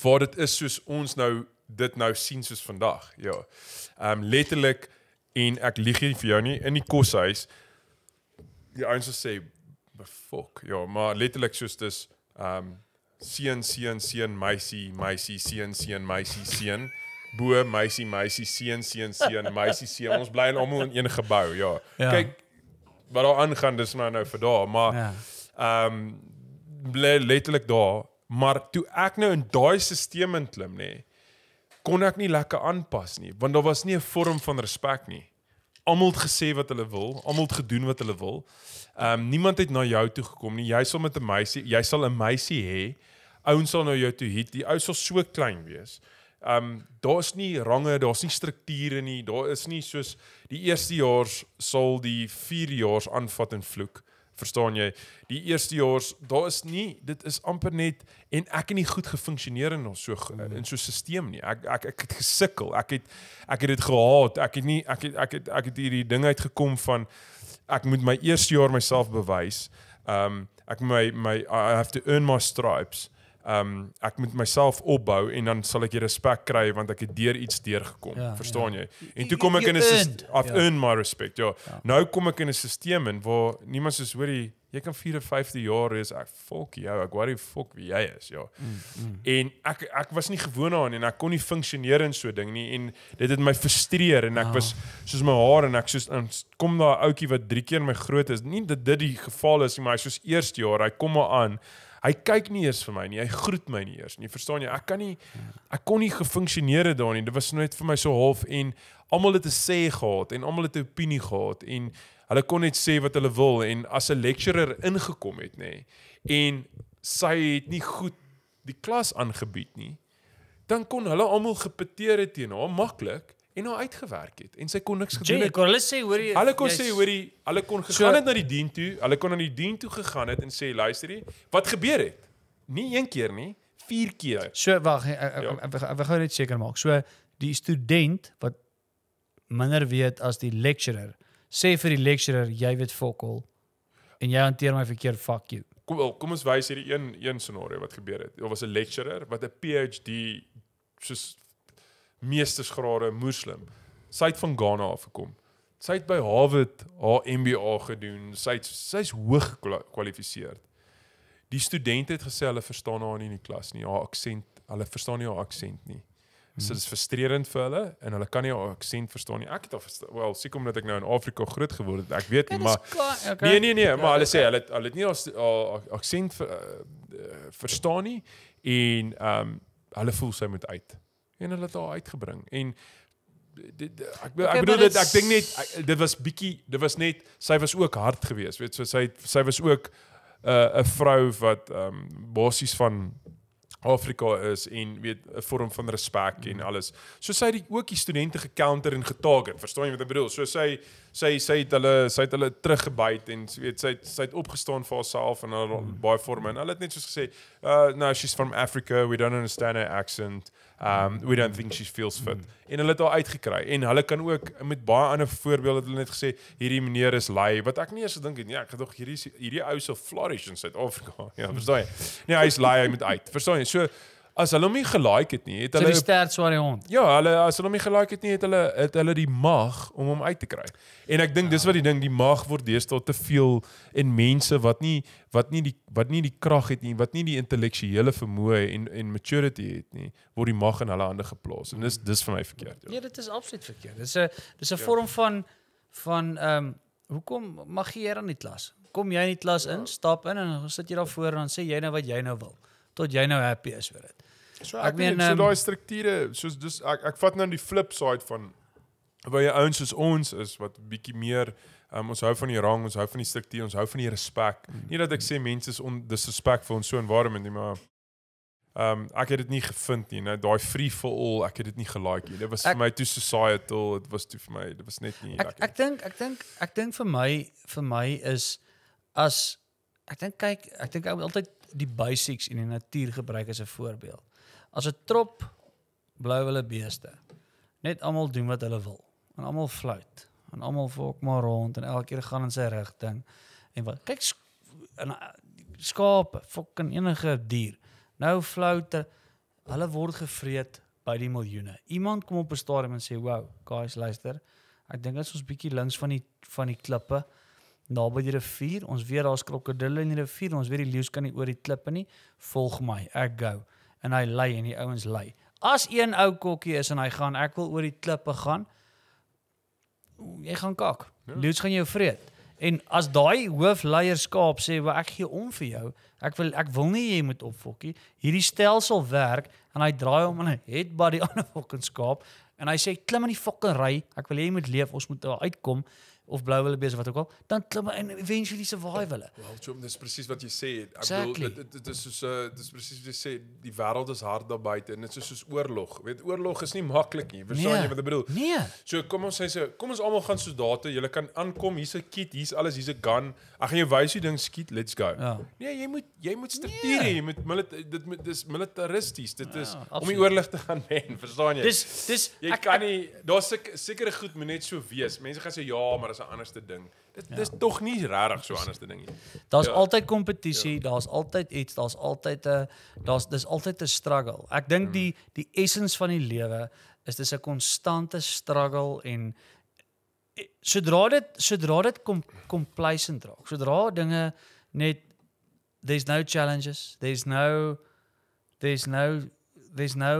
waar dit is soos ons nou dit nou sien soos vandag. Ja. Ehm um, letterlik en ek lieg nie vir jou nie in die koshuis die ouens sê fuck. Ja, maar letterlik soos dis ehm um, seun seun seun meisie meisie seun seun meisie seun bo meisie meisie seun seun seun meisie seun ons bly almal in een gebou ja. ja kyk wat daar aangaan dis maar nou vir daar maar ja. ehm ja. um, letterlik daar maar toe ek nou in daai stelsel in klim nê kon ek nie lekker aanpas nie want daar was nie 'n vorm van respek nie almal het gesê wat hulle wil almal het gedoen wat hulle wil ehm um, niemand het na jou toe gekom nie jy sal met 'n meisie jy sal 'n meisie hê ouens sal nou jou toe hit die ou sal so klein wees Ehm um, daar's nie range, daar's nie strukture nie. Daar is nie soos die eerste jaars sal die 4 jaars aanvat en vloek. Verstaan jy? Die eerste jaars, daar is nie dit is amper net en ek het nie goed gefunksioneer in so mm. in so 'n stelsel nie. Ek ek ek het gesukkel. Ek het ek het dit gehaat. Ek het nie ek het ek het ek het hierdie ding uitgekom van ek moet my eerste jaar myself bewys. Ehm um, ek my my I have to earn my stripes ehm um, ek moet myself opbou en dan sal ek die respek kry want ek het deur iets deur gekom. Ja, verstaan ja. jy? En toe kom ek in 'n af earn ja. my respect. Ja. ja. Nou kom ek in 'n stelsel in waar niemand soos hoorie jy kan 54de jaar is ek fok jou. Ek worry fok wie jy is, ja. Mm, mm. En ek ek was nie gewoond aan en ek kon nie funksioneer in so 'n ding nie en dit het my frustreer en ek oh. was soos my haar en ek soos en kom daar 'n ouetjie wat 3 keer my groot is. Nie dat dit die geval is nie, maar hy soos eerste jaar, hy kom maar aan Hy kyk nie eens vir my nie. Hy groet my nie eers nie. Verstaan jy? Ek kan nie ek kon nie gefunksioneer het daarin. Dit was net vir my so half en almal het 'n sê gehad en almal het 'n opinie gehad en hulle kon net sê wat hulle wil en as 'n lecturer ingekom het, nê, en sy het nie goed die klas aangebied nie, dan kon hulle almal gepeteer het teen haar maklik en haar uitgewerk het en sy kon niks gedoen het. Hulle sê hoorie Hulle kon sê hoorie, hulle kon gegaan het na die dien toe, hulle kon aan die dien toe gegaan het en sê luisterie, wat gebeur het? Nie een keer nie, vier keer.
So wag, ek ja. wil gou net seker maak. So die student wat minder weet as die lecturer sê vir die lecturer jy weet fokol en jy hanteer my verkeerd fuck you.
Kom kom ons wys hierdie een een scenario wat gebeur het. Daar was 'n lecturer wat 'n PhD soos meestersgrade moslim. Sy het van Ghana af gekom. Sy het by Harvard haar MBA gedoen. Sy sy's hoog gekwalifiseer. Die studente het gesê hulle verstaan haar nie in die klas nie. Haar aksent, hulle verstaan nie haar aksent nie. Dit hmm. is frustrerend vir hulle en hulle kan nie haar aksent verstaan nie. Ek het wel seker omdat ek nou in Afrika groot geword het. Ek weet nie, maar okay. Nee nee nee, maar hulle sê hulle hulle het nie haar aksent ver, uh, verstaan nie en ehm um, hulle voel sy moet uit en hulle het haar uitgebring en dit ek ek bedoel dit ek dink net dit was bietjie dit was net sy was ook hard geweest weet so sy het, sy was ook 'n uh, vrou wat ehm um, basies van Afrika is en weet 'n vorm van respek en mhm. alles. So sy het die ook die studente gekounter en getarget, verstaan jy wat ek bedoel? So sy sy sy het hulle sy het hulle teruggebyt en weet sy het sy het opgestaan vir haarself en haar mhm. baie forme en hulle het net soos gesê, uh no, she's from Africa, we don't understand her accent. Uh Ehm um, we don't think she feels fit. Mm. En hulle het haar uitgekry en hulle kan ook met baie ander voorbeelde het hulle net gesê hierdie meneer is lui wat ek nie eens gedink het nie. Ja, ek gedog hierdie hierdie ou se flourish in Suid-Afrika. Ja, verstaan jy? Nee, hy's lui met uit. Verstaan jy? So as hulle hom nie gelike het nie, het hulle so die sterk swaai hond. Ja, hulle as hulle hom nie gelike het nie, het hulle het hulle die mag om hom uit te kry. En ek dink ja. dis wat die ding, die mag word deesdae te veel en mense wat nie wat nie die wat nie die krag het nie, wat nie die intellektuele vermoë en en maturity het nie, word die mag in hulle hande geplaas. En dis dis vir my verkeerd.
Ja. Nee, dit is absoluut verkeerd. Dis 'n dis 'n ja. vorm van van ehm um, hoekom mag jy hier aan die klas? Kom jy in die klas in, ja. stap in en sit jy daar voor en dan sê jy nou wat jy nou wil tot jy nou happy
is oor dit. So ek, ek weet nie, so daai strukture soos dus ek ek vat nou die flip side van waar jy ouens soos ons is wat bietjie meer um, ons hou van die rang, ons hou van die struktuur, ons hou van die respek. Mm. Nie dat ek sê mense is disrespectful en so en waarom nie, maar Ehm um, ek het dit nie gevind nie, nou daai free for all, ek het dit nie gelike nie. Dit was ek, vir my too societal, dit was te vir my, dit was net nie ek, lekker.
Ek dink ek dink ek dink vir my vir my is as ek dink kyk, ek dink ek altyd die basics in die natuur gebruik as 'n voorbeeld as 'n trop bly hulle beeste. Net almal doen wat hulle wil en almal fluit en almal volk maar rond en elkeen gaan in sy rigting en wat kyk en eh, skape fucking enige dier nou floute hulle word gevreet by die miljoene iemand kom op 'n stadium en sê wow guys luister ek dink ons is bietjie links van die van die klippe naby die rivier ons weet daar's krokodille in die rivier ons weet die leeu's kan nie oor die klippe nie volg my ek gou en hy lei en die ouens lei. As een ou kokkie is en hy gaan, ek wil oor die klippe gaan. Jy gaan kak. Ja. Leeu's gaan jou vreet. En as daai hoofleierskap sê, "Wel ek gee om vir jou. Ek wil ek wil nie jy moet opfokkie. Hierdie stelsel werk." En hy draai hom in 'n headbody aan 'n fokkenskaap en hy sê, "Klim in die fokkery. Ek wil hê jy moet leef. Ons moet uitkom." of blou hulle besef wat ook al, dan
klim hy en eventually survive hulle. Well, Tom, dis presies wat jy sê. Ek exactly. bedoel dit, dit, dit is soos 'n uh, eh, dis presies wat jy sê, die wêreld is hard daar buite en dit is soos oorlog. Jy weet oorlog is nie maklik nie. Verstaan nee. jy wat ek bedoel? Nee. So kom ons sê, kom ons almal gaan soldate. Jy kan aankom, hier's 'n kit, hier's alles, hier's 'n gun. Ek gaan jou wys hoe ding skiet. Let's go. Ja. Nee, jy moet jy moet strateer nee. hê met milit dit moet dis militaristies. Dit ja, is ja, om die oorlog te gaan wen, verstaan jy? Dis dis jy ek, kan nie daar's sekere goed moet net so wees. Mense gaan sê ja, maar as 'n anderste ding. Dit ja. dis tog nie regtig so anderste ding nie. Daar's
ja. altyd kompetisie, ja. daar's altyd iets, daar's altyd 'n daar's dis altyd 'n struggle. Ek dink hmm. die die essens van die lewe is dis 'n konstante struggle en e, sodra dit sodra dit kom complacent raak. Sodra dinge net there's no challenges, there's no there's no there's no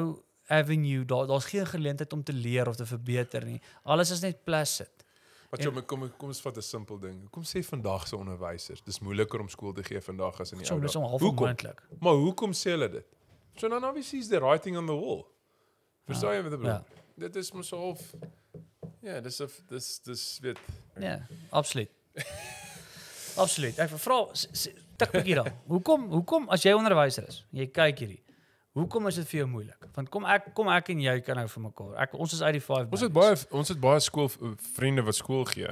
avenue daar's geen geleentheid om te leer of te verbeter nie. Alles is net placid. Wat jy
kom kom is vat 'n simpel ding. Hoekom sê vandag se onderwysers, dis moeiliker om skool te gee vandag as in die ou dae? Hoekom? Maar hoekom sê hulle dit? So now obviously is the writing on the wall. Versoei met die bloed. Dit is mos half Ja, yeah, dis of dis dis weet.
Ja, yeah, absoluut.
absoluut. Ek vra tik 'n bietjie
dan. Hoekom hoekom as jy onderwyser is, jy kyk hierdie. Hoekom is dit vir jou moeilik? Want kom ek kom ek en jy kan nou vir mekaar. Ek ons is uit die 5. Ons
het baie ons het baie skool eh, vriende wat skool gee.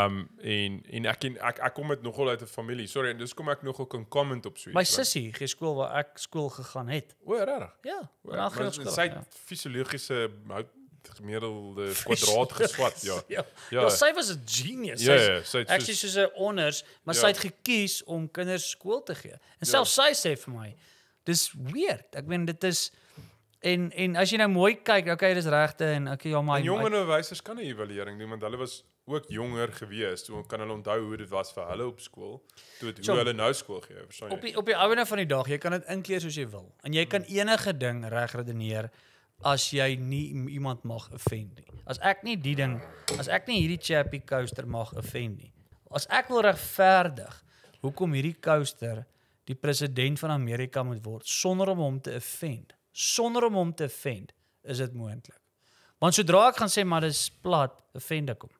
Um en en ek en ek ek kom met nogal uit 'n familie. Sorry, dis kom ek nogal kan comment op so iets. My sussie
gee skool waar ek skool gegaan het. O, regtig? Ja. Oor, maar maar skool, sy ja.
fisiologiese gemiddelde kwadraat geswat, ja. ja. Ja. Ja, sy was 'n genius. Ja, sy ja, sy's
soos 'n honors, maar ja. sy het gekies om kinders skool te gee. En ja. selfs sy sê vir my dis weird. Ek meen dit is en en as jy nou mooi kyk, okay, dis regte en okay, ja, maar jong
onderwysers kan 'n evaluering doen want hulle was ook jonger gewees, so kan hulle onthou hoe dit was vir hulle op skool, toe het, hoe hulle nou skool gee, verstaan jy? Op die,
op die ouene van die dag, jy kan dit inkleer soos jy wil. En jy kan hmm. enige ding reg redeneer as jy nie iemand mag offend nie. As ek nie die ding, as ek nie hierdie chappy coaster mag offend nie. As ek wil regverdig hoekom hierdie coaster die president van Amerika moet word sonder om hom te offend. Sonder om hom te offend is dit moontlik. Want sodra ek gaan sê maar dis plat, offend ek hom.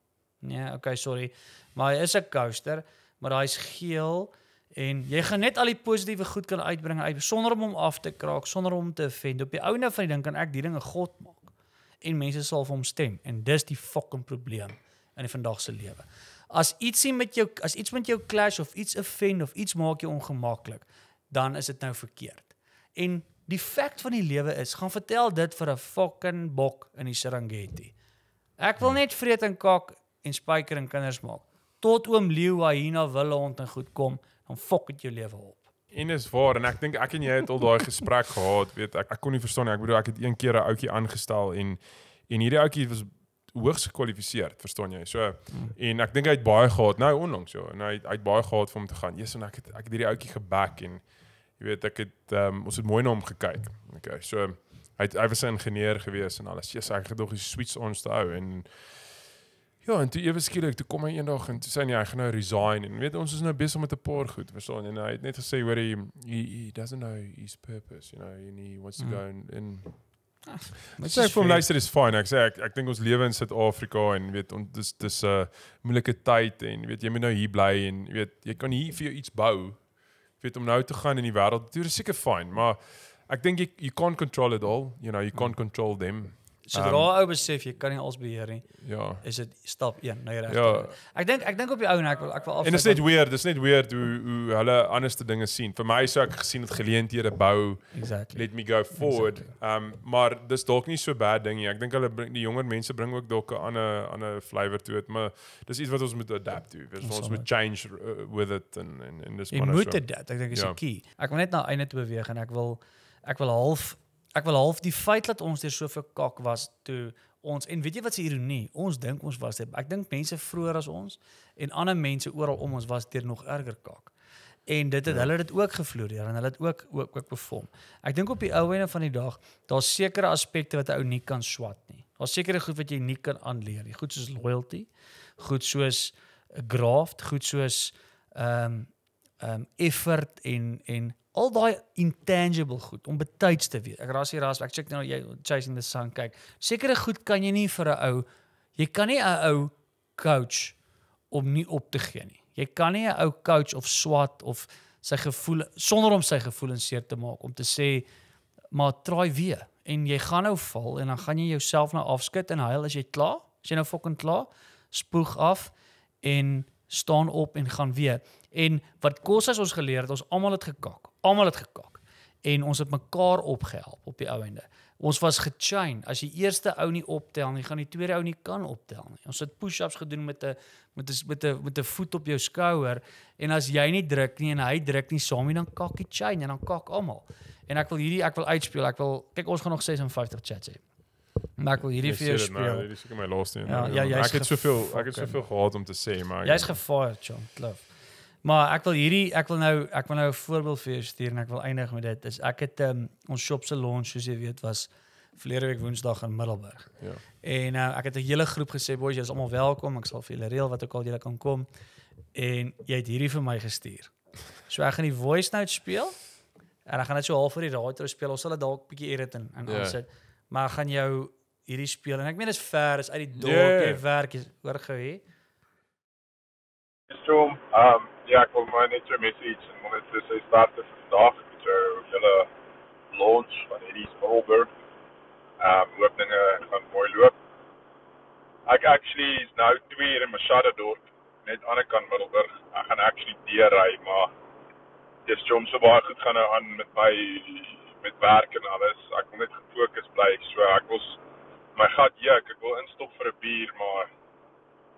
Nee, okay, sorry. Maar hy is 'n coaster, maar hy's geel en jy gaan net al die positiewe goed kan uitbring uit sonder om hom af te kraak, sonder om te offend. Op die ouene nou van die ding kan ek die dinge God maak en mense sal vir hom stem en dis die fucking probleem in die vandag se lewe. As ietsie met jou as iets met jou clash of iets offend of iets maak jou ongemaklik, dan is dit nou verkeerd. En die feit van die lewe is, gaan vertel dit vir 'n fucking bok in die Serengeti. Ek wil net vrede en kak en spyker en kinders maak. Tot oom Leo hyena wille hond en goed kom, dan fok dit jou lewe op.
En is waar en ek dink ek en jy het al daai gesprek gehad, weet ek ek kon nie verstaan nie. Ek bedoel ek het een keer 'n ouetjie aangestel en en hierdie ouetjie was hoogs gekwalifiseerd, verstaan jy? So mm. en ek dink hy het baie gehad nou onlangs so. En nou, hy hy het baie gehad vir hom te gaan. Jesus en ek het ek het hierdie ouetjie geback en jy weet ek het um, ons het mooi na hom gekyk. Okay. So hy het, hy was 'n ingenieur gewees en alles. Jesus, ek het nog die sweets ons te hou en ja, en toe ewe skielik toe kom hy eendag en toe sê hy hy nee, gaan nou resign en weet ons is nou besig met 'n paar goed, verstaan jy? En nou, hy het net gesê hoor hy he, he doesn't know his purpose, you know, and he wants to mm. go and, and Ek sê vir luister is fine. Ek sê ek ek dink ons lewe in Suid-Afrika en weet ons dis dis 'n uh, moeilike tyd en weet jy moet nou hier bly en weet jy kan hier vir jou iets bou. Weet om nou te gaan in die wêreld. Dit is seker fine, maar ek dink jy you can't control it all. You know, you can't control them sodra um,
ou besef jy kan nie alles beheer nie. Ja. Is dit stap 1 na nee, regter. Ja. Ek dink ek dink op die ou en ek wil ek wil af. En dit is net
weird, dit is net weird hoe hoe hulle anderste dinge sien. Vir my sou ek gesien het geleenthede bou. Exactly. Let me go forward. Exactly. Um maar dis dalk nie so bad ding nie. Ek dink hulle bring die jonger mense bring ook dalk 'n ander ander flavour toe het, maar dis iets wat ons moet adapt toe. Ons Insane. moet change uh, with it en en dis wonderlik. Jy nou moet dit. Ek dink is 'n yeah. Ja. key.
Ek wil net na einde toe beweeg en ek wil ek wil half ek wil half die feit dat ons deur soveel kak was toe ons en weet jy wat se ironie ons dink ons was dit ek dink mense vroeër as ons en ander mense oral om ons was deur nog erger kak en dit het ja. hulle dit ook gevloer hier en hulle het ook ook ook perform ek dink op die ou ene van die dag daar's sekere aspekte wat 'n ou nie kan swat nie daar's sekere goed wat jy nie kan aanleer nie goed soos loyalty goed soos eh, graft goed soos ehm um, ehm um, effort en en al daai intangible goed om betyds te wees. Ek raas hier raas, ek check nou jy chasing the sun kyk. Sekere goed kan jy nie vir 'n ou jy kan nie 'n ou coach om nie op te gee nie. Jy kan nie 'n ou coach of swat of sy gevoel sonder om sy gevoelens seer te maak om te sê maar try weer en jy gaan nou val en dan gaan jy jouself nou afskud en huil as jy klaar. As jy nou fucking klaar, spoeg af en staan op en gaan weer. En wat kos as ons geleer het ons almal het gekak. Almal het gekak en ons het mekaar opgehelp op die ou Ons was gechain. As je eerste ou nie optel nie, gaan die tweede ou nie kan optel nie. Ons het push-ups gedoen met 'n met 'n met 'n met 'n voet op jou skouer en as jy nie druk nie en hy druk nie saam nie, dan kak die chain en dan kak almal. En ek wil hierdie ek wil uitspeel. Ek wil kyk ons gaan nog 56 chats hê. Maar ek wil hierdie vir jou speel. is seker my laaste Ja, ja, ek het soveel ek het soveel gehad om te
sê, maar jy's
gefired, John. Love. Maar ek wil hierdie ek wil nou ek wil nou 'n voorbeeld vir julle stuur en ek wil eindig met dit. Dis ek het um, ons shop se launch soos jy weet was verlede week Woensdag in Middelburg. Ja. En uh, ek het 'n hele groep gesê boys, julle is almal welkom. Ek sal vir julle reël wat ook al julle kan kom. En jy het hierdie vir my gestuur. So ek gaan die voice note speel. En ek gaan net so half oor die radio speel. Ons sal dit dalk bietjie edit en en ja. aansit. Maar ek gaan jou hierdie speel en ek meen dit is ver, is uit die dorp, ja. jy ja. werk, jy hoor gou hier.
Storm um
Ja, ek wil maar net jou messe iets en moet sê sy staat vir vandag met jou hele launch van Eddie's Goldberg. Ehm um, hoop dinge gaan mooi loop. Ek actually is nou 2 uur in Machado dorp net aan die kant Middelburg. Ek gaan actually deur ry maar dis jom so baie goed gaan nou aan met my met werk en alles. Ek moet net gefokus bly so ek was my gat ja ek, ek wil instop vir 'n bier maar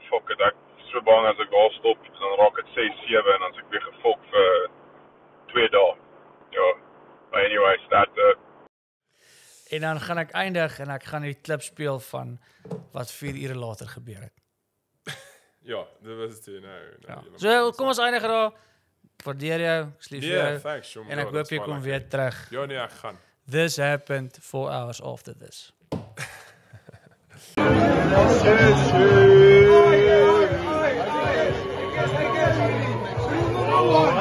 fuck it ek so bang as ek daar stop en dan raak dit 6 7 en dan se ek weer gefok vir 2 dae. Ja. But anyways, that the eh,
En dan gaan ek eindig en ek gaan die klip speel van wat 4 ure later gebeur het.
ja, dit was dit nou. nou ja. So kom ons eindig
daar. Waardeer jou, lief vir nee, jou. En ek ja, hoop jy kom weer like terug.
Ja nee, ek gaan.
This happened 4 hours after this. Oh,
yeah. Lord.